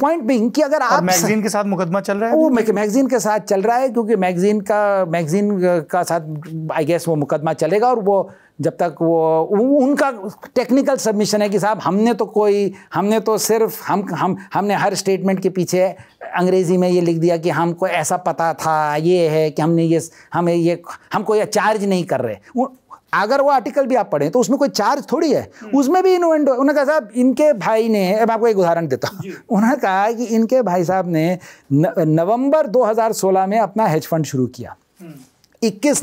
पॉइंट बिंग कि अगर आप मैगजीन के साथ मुकदमा चल रहा है वो मैगजीन के साथ चल रहा है क्योंकि मैगजीन का मैगजीन का साथ आई गेस वो मुकदमा चलेगा और वो जब तक वो उनका टेक्निकल सबमिशन है कि साहब हमने तो कोई हमने तो सिर्फ हम हम हमने हर स्टेटमेंट के पीछे अंग्रेज़ी में ये लिख दिया कि हमको ऐसा पता था ये है कि हमने ये हमें ये हमको कोई चार्ज नहीं कर रहे अगर वो आर्टिकल भी आप पढ़ें तो उसमें कोई चार्ज थोड़ी है हम्म। उसमें भी इन्वेंडो उन्होंने कहा साहब इनके भाई ने अब आपको एक उदाहरण देता हूँ उन्होंने कहा कि इनके भाई साहब ने न, नवंबर 2016 में अपना हेज फंड शुरू किया 21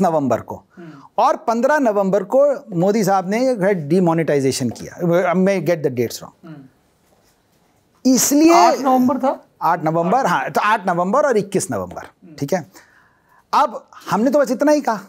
हम्म। नवंबर को हम्म। और 15 नवंबर को मोदी साहब ने डिमोनिटाइजेशन किया अब मैं गेट द डेट्स रॉन्ग इसलिए नवंबर था आठ नवंबर हाँ तो आठ नवंबर और इक्कीस नवंबर ठीक है अब हमने तो बस इतना ही कहा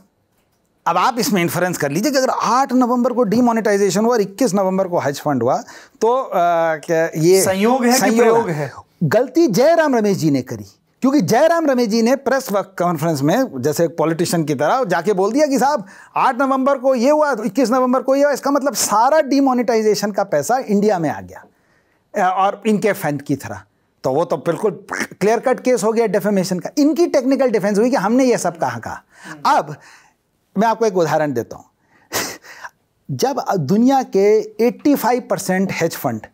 अब आप इसमें इन्फ्रेंस कर लीजिए कि अगर 8 नवंबर को डीमोनेटाइजेशन हुआ और 21 नवंबर को हज फंड हुआ तो आ, क्या ये संयोग है संयोग है गलती जयराम रमेश जी ने करी क्योंकि जयराम रमेश जी ने प्रेस कॉन्फ्रेंस में जैसे एक पॉलिटिशियन की तरह जाके बोल दिया कि साहब 8 नवंबर को ये हुआ 21 तो नवंबर को ये हुआ इसका मतलब सारा डीमोनेटाइजेशन का पैसा इंडिया में आ गया और इनके फंड की तरह तो वो तो बिल्कुल क्लियर कट केस हो गया डेफेमेशन का इनकी टेक्निकल डिफेंस हुई कि हमने ये सब कहा कहा अब मैं आपको एक उदाहरण देता हूँ जब दुनिया के 85 percent hedge fund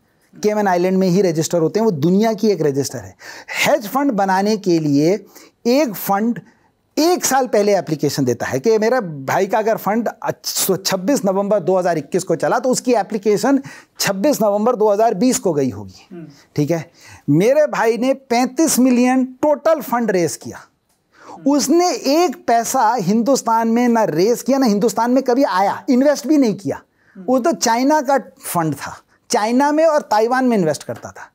Cayman island में ही रजिस्टर होते हैं वो दुनिया की एक रजिस्टर है हेज फंड बनाने के लिए एक फंड एक साल पहले एप्लीकेशन देता है कि मेरा भाई का अगर फंड 26 नवंबर 2021 को चला तो उसकी एप्लीकेशन 26 नवंबर 2020 को गई होगी हम्म। ठीक है मेरे भाई ने 35 मिलियन टोटल फंड रेस किया Hmm. उसने एक पैसा हिंदुस्तान में ना रेस किया ना हिंदुस्तान में कभी आया इन्वेस्ट भी नहीं किया hmm. वो तो चाइना का फंड था चाइना में और ताइवान में इन्वेस्ट करता था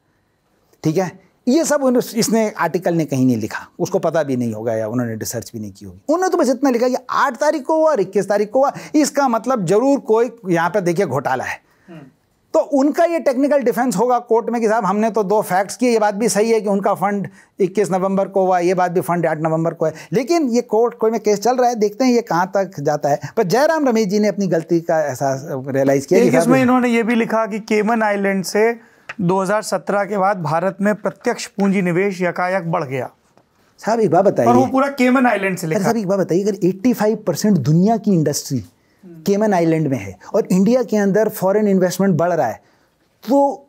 ठीक है ये सब इसने आर्टिकल ने कहीं नहीं लिखा उसको पता भी नहीं होगा या उन्होंने रिसर्च भी नहीं की होगी उन्होंने तो बस इतना लिखा कि आठ तारीख को हुआ और इक्कीस तारीख को हुआ इसका मतलब जरूर कोई यहाँ पर देखिए घोटाला है hmm. तो उनका ये टेक्निकल डिफेंस होगा कोर्ट में कि साहब हमने तो दो फैक्ट्स किए ये बात भी सही है कि उनका फंड 21 नवंबर को हुआ ये बात भी फंड 8 नवंबर को है लेकिन ये कोर्ट कोई में केस चल रहा है देखते हैं ये कहाँ तक जाता है पर जयराम रमेश जी ने अपनी गलती का एहसास रियलाइज किया इसमें इन्होंने ये भी लिखा कि केमन आइलैंड से 2017 के बाद भारत में प्रत्यक्ष पूंजी निवेश यकायक बढ़ गया साहब एक बात बताइए और वो पूरा केमन आइलैंड से लिखा साहब एक बात बताइए अगर 85 परसेंट दुनिया की इंडस्ट्री केमन आइलैंड में है और इंडिया के अंदर फॉरेन इन्वेस्टमेंट बढ़ रहा है तो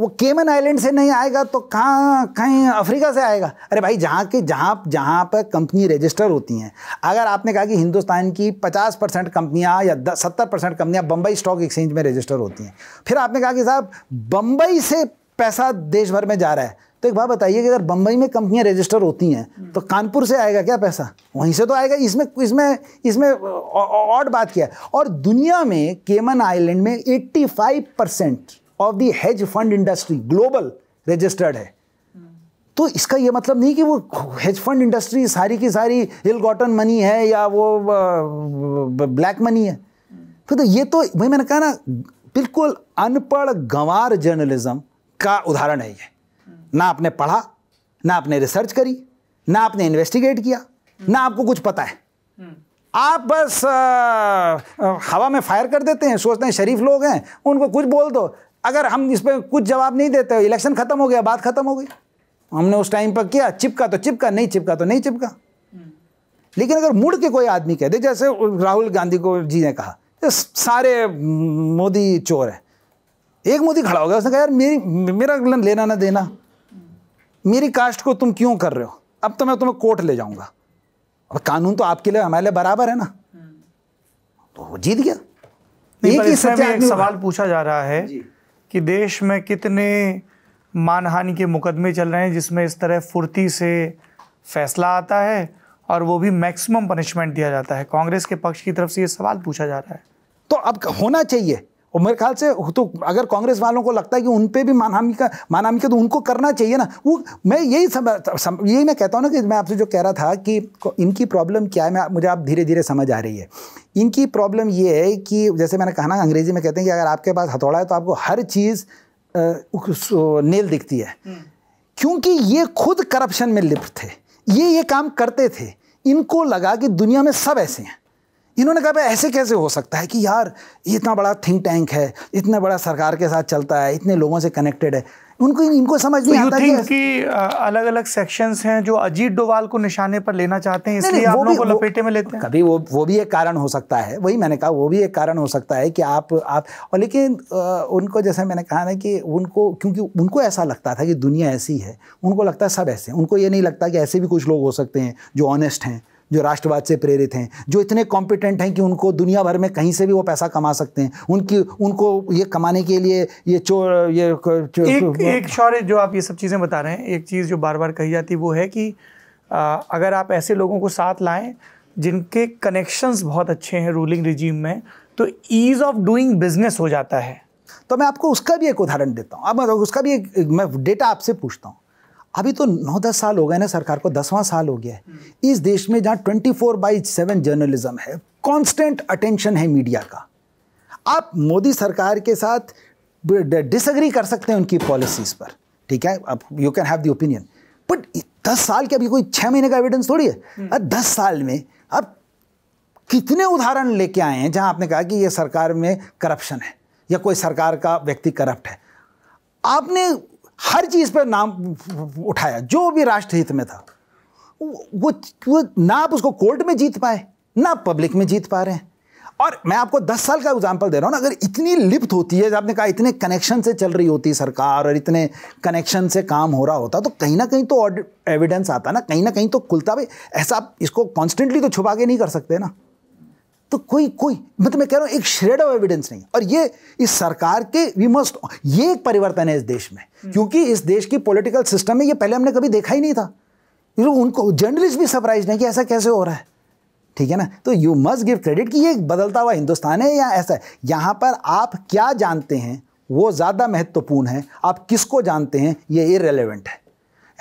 वो केमन आइलैंड से नहीं आएगा तो कहाँ कहीं अफ्रीका से आएगा अरे भाई जहाँ के जहाँ जहाँ पर कंपनी रजिस्टर होती हैं अगर आपने कहा कि हिंदुस्तान की 50 परसेंट कंपनियाँ या 70 परसेंट कंपनियाँ बम्बई स्टॉक एक्सचेंज में रजिस्टर होती हैं फिर आपने कहा कि साहब बम्बई से पैसा देश भर में जा रहा है तो एक बात बताइए कि अगर बम्बई में कंपनियां रजिस्टर होती हैं हम्म। तो कानपुर से आएगा क्या पैसा वहीं से तो आएगा इसमें इसमें इसमें और बात क्या है और दुनिया में केमन आइलैंड में 85 percent of the hedge fund industry global registered है हम्म। तो इसका ये मतलब नहीं कि वो हेज फंड इंडस्ट्री सारी की सारी हिल गॉटन मनी है या वो ब्लैक मनी है हम्म। फिर तो ये तो भाई मैंने कहा ना बिल्कुल अनपढ़ गंवार जर्नलिज्म का उदाहरण है ये ना आपने पढ़ा ना आपने रिसर्च करी ना आपने इन्वेस्टिगेट किया ना आपको कुछ पता है आप बस आ, हवा में फायर कर देते हैं सोचते हैं शरीफ लोग हैं उनको कुछ बोल दो अगर हम इस पर कुछ जवाब नहीं देते इलेक्शन ख़त्म हो गया बात ख़त्म हो गई हमने उस टाइम पर किया चिपका तो चिपका नहीं चिपका तो नहीं चिपका लेकिन अगर मुड़ के कोई आदमी कह दे जैसे राहुल गांधी को जी ने कहा सारे मोदी चोर हैं एक मोदी खड़ा हो गया उसने कहा यार मेरी मेरा लेना ना देना मेरी कास्ट को तुम क्यों कर रहे हो अब तो मैं तुम्हें कोर्ट ले जाऊंगा अब कानून तो आपके लिए हमारे लिए बराबर है ना तो वो जीत गया एक ही सच्चा एक सवाल पूछा जा रहा है कि देश में कितने मानहानि के मुकदमे चल रहे हैं जिसमें इस तरह फुर्ती से फैसला आता है और वो भी मैक्सिमम पनिशमेंट दिया जाता है कांग्रेस के पक्ष की तरफ से ये सवाल पूछा जा रहा है तो अब होना चाहिए और मेरे ख्याल से तो अगर कांग्रेस वालों को लगता है कि उन पर भी मानहानि का मानहानि का तो उनको करना चाहिए ना वो मैं यही सम, सम यही मैं कहता हूँ ना कि मैं आपसे जो कह रहा था कि इनकी प्रॉब्लम क्या है मैं मुझे आप धीरे धीरे समझ आ रही है इनकी प्रॉब्लम ये है कि जैसे मैंने कहा ना अंग्रेजी में कहते हैं कि अगर आपके पास हथौड़ा है तो आपको हर चीज़ नेल दिखती है हम्म। क्योंकि ये खुद करप्शन में लिप्त थे ये ये काम करते थे इनको लगा कि दुनिया में सब ऐसे हैं इन्होंने कहा भाई ऐसे कैसे हो सकता है कि यार ये इतना बड़ा थिंक टैंक है इतना बड़ा सरकार के साथ चलता है इतने लोगों से कनेक्टेड है उनको इनको समझ नहीं आता थिंक कि अलग अलग सेक्शंस हैं जो अजीत डोवाल को निशाने पर लेना चाहते हैं इसलिए आप लोगों को लपेटे में लेते हैं कभी वो वो भी एक कारण हो सकता है वही मैंने कहा वो भी एक कारण हो सकता है कि आप आप और लेकिन उनको जैसे मैंने कहा ना कि उनको क्योंकि उनको ऐसा लगता था कि दुनिया ऐसी है उनको लगता है सब ऐसे उनको ये नहीं लगता कि ऐसे भी कुछ लोग हो सकते हैं जो ऑनेस्ट हैं जो राष्ट्रवाद से प्रेरित हैं जो इतने कॉम्पिटेंट हैं कि उनको दुनिया भर में कहीं से भी वो पैसा कमा सकते हैं उनकी उनको ये कमाने के लिए ये चोर ये चो, एक, एक शौर्य जो आप ये सब चीज़ें बता रहे हैं एक चीज़ जो बार बार कही जाती वो है कि आ, अगर आप ऐसे लोगों को साथ लाएं जिनके कनेक्शंस बहुत अच्छे हैं रूलिंग रिजीम में तो ईज़ ऑफ डूइंग बिजनेस हो जाता है तो मैं आपको उसका भी एक उदाहरण देता हूँ अब उसका भी एक मैं डेटा आपसे पूछता हूँ अभी तो नौ दस साल हो गए ना सरकार को दसवां साल हो गया है इस देश में जहाँ twenty four by seven journalism है कांस्टेंट अटेंशन है मीडिया का आप मोदी सरकार के साथ डिसग्री कर सकते हैं उनकी पॉलिसीज पर ठीक है आप you can have the opinion but दस साल के अभी कोई छः महीने का एविडेंस थोड़ी है हम्म। अब दस साल में आप कितने उदाहरण लेके आए हैं जहां आपने कहा कि ये सरकार में करप्शन है या कोई सरकार का व्यक्ति करप्ट है आपने हर चीज़ पर नाम उठाया जो भी राष्ट्र हित में था वो वो ना आप उसको कोर्ट में जीत पाए ना पब्लिक में जीत पा रहे हैं और मैं आपको 10 साल का एग्जाम्पल दे रहा हूँ ना अगर इतनी लिप्त होती है आपने कहा इतने कनेक्शन से चल रही होती सरकार और इतने कनेक्शन से काम हो रहा होता तो कहीं ना कहीं तो एविडेंस आता ना कहीं ना कहीं तो खुलता भाई ऐसा आप इसको कॉन्स्टेंटली तो छुपा के नहीं कर सकते ना तो कोई कोई मतलब मैं कह रहा हूं एक श्रेड ऑफ एविडेंस नहीं और ये इस सरकार के वी मस्ट ये एक परिवर्तन है इस देश में हम्म। क्योंकि इस देश की पॉलिटिकल सिस्टम में ये पहले हमने कभी देखा ही नहीं था तो उनको जर्नलिस्ट भी सरप्राइज नहीं कि ऐसा कैसे हो रहा है ठीक है ना तो यू मस्ट गिव क्रेडिट कि ये बदलता हुआ हिंदुस्तान है या ऐसा है यहाँ पर आप क्या जानते हैं वो ज़्यादा महत्वपूर्ण है आप किसको जानते हैं ये इरेलीवेंट है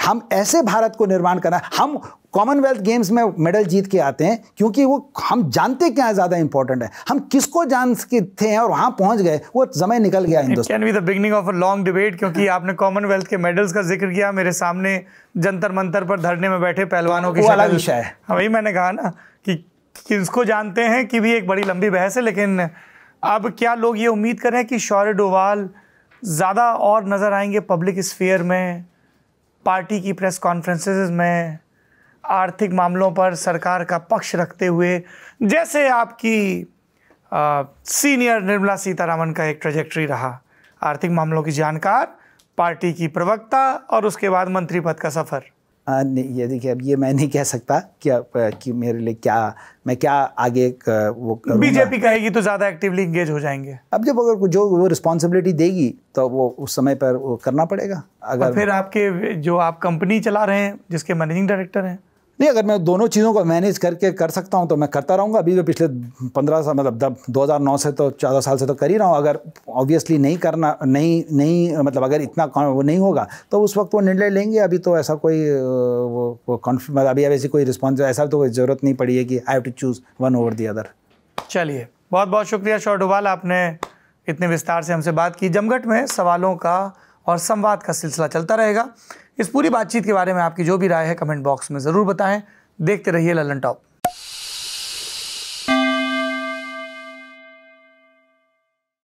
हम ऐसे भारत को निर्माण करना हम कॉमनवेल्थ गेम्स में मेडल जीत के आते हैं क्योंकि वो हम जानते क्या ज़्यादा इंपॉर्टेंट है हम किसको जान थे और वहाँ पहुँच गए वो समय निकल गया Hindustan be the beginning of a long debate क्योंकि आपने कॉमनवेल्थ के मेडल्स का जिक्र किया मेरे सामने जंतर मंतर पर धरने में बैठे पहलवानों की अलग विषय है हाँ, वही मैंने कहा ना कि किसको जानते हैं कि भी एक बड़ी लंबी बहस है लेकिन अब क्या लोग ये उम्मीद कर रहे हैं कि शौर्य डोवाल ज़्यादा और नज़र आएंगे पब्लिक स्फीयर में पार्टी की प्रेस कॉन्फ्रेंसेस में आर्थिक मामलों पर सरकार का पक्ष रखते हुए जैसे आपकी आ, सीनियर निर्मला सीतारामन का एक ट्रेजेक्ट्री रहा आर्थिक मामलों की जानकार पार्टी की प्रवक्ता और उसके बाद मंत्री पद का सफ़र नहीं ये देखिए अब ये मैं नहीं कह सकता कि, कि मेरे लिए क्या मैं क्या आगे वो बीजेपी कहेगी तो ज़्यादा एक्टिवली इंगेज हो जाएंगे अब जब अगर जो वो रिस्पॉन्सिबिलिटी देगी तो वो उस समय पर वो करना पड़ेगा अगर फिर आपके जो आप कंपनी चला रहे हैं जिसके मैनेजिंग डायरेक्टर हैं नहीं अगर मैं दोनों चीज़ों को मैनेज करके कर सकता हूँ तो मैं करता रहूँगा अभी जो पिछले पंद्रह साल मतलब दो हज़ार नौ से तो चौदह साल से तो कर ही रहा हूँ अगर ऑब्वियसली नहीं करना नहीं नहीं मतलब अगर इतना नहीं होगा तो उस वक्त वो निर्णय लेंगे अभी तो ऐसा कोई वो कॉन्फ्लिक मतलब अभी ऐसी कोई रिस्पॉन्स ऐसा तो कोई ज़रूरत नहीं पड़ी है कि I have to choose one over the other चलिए बहुत बहुत शुक्रिया शोर डोवाल आपने इतने विस्तार से हमसे बात की जमघट में सवालों का और संवाद का सिलसिला चलता रहेगा इस पूरी बातचीत के बारे में आपकी जो भी राय है कमेंट बॉक्स में ज़रूर बताएं देखते रहिए ललन टॉप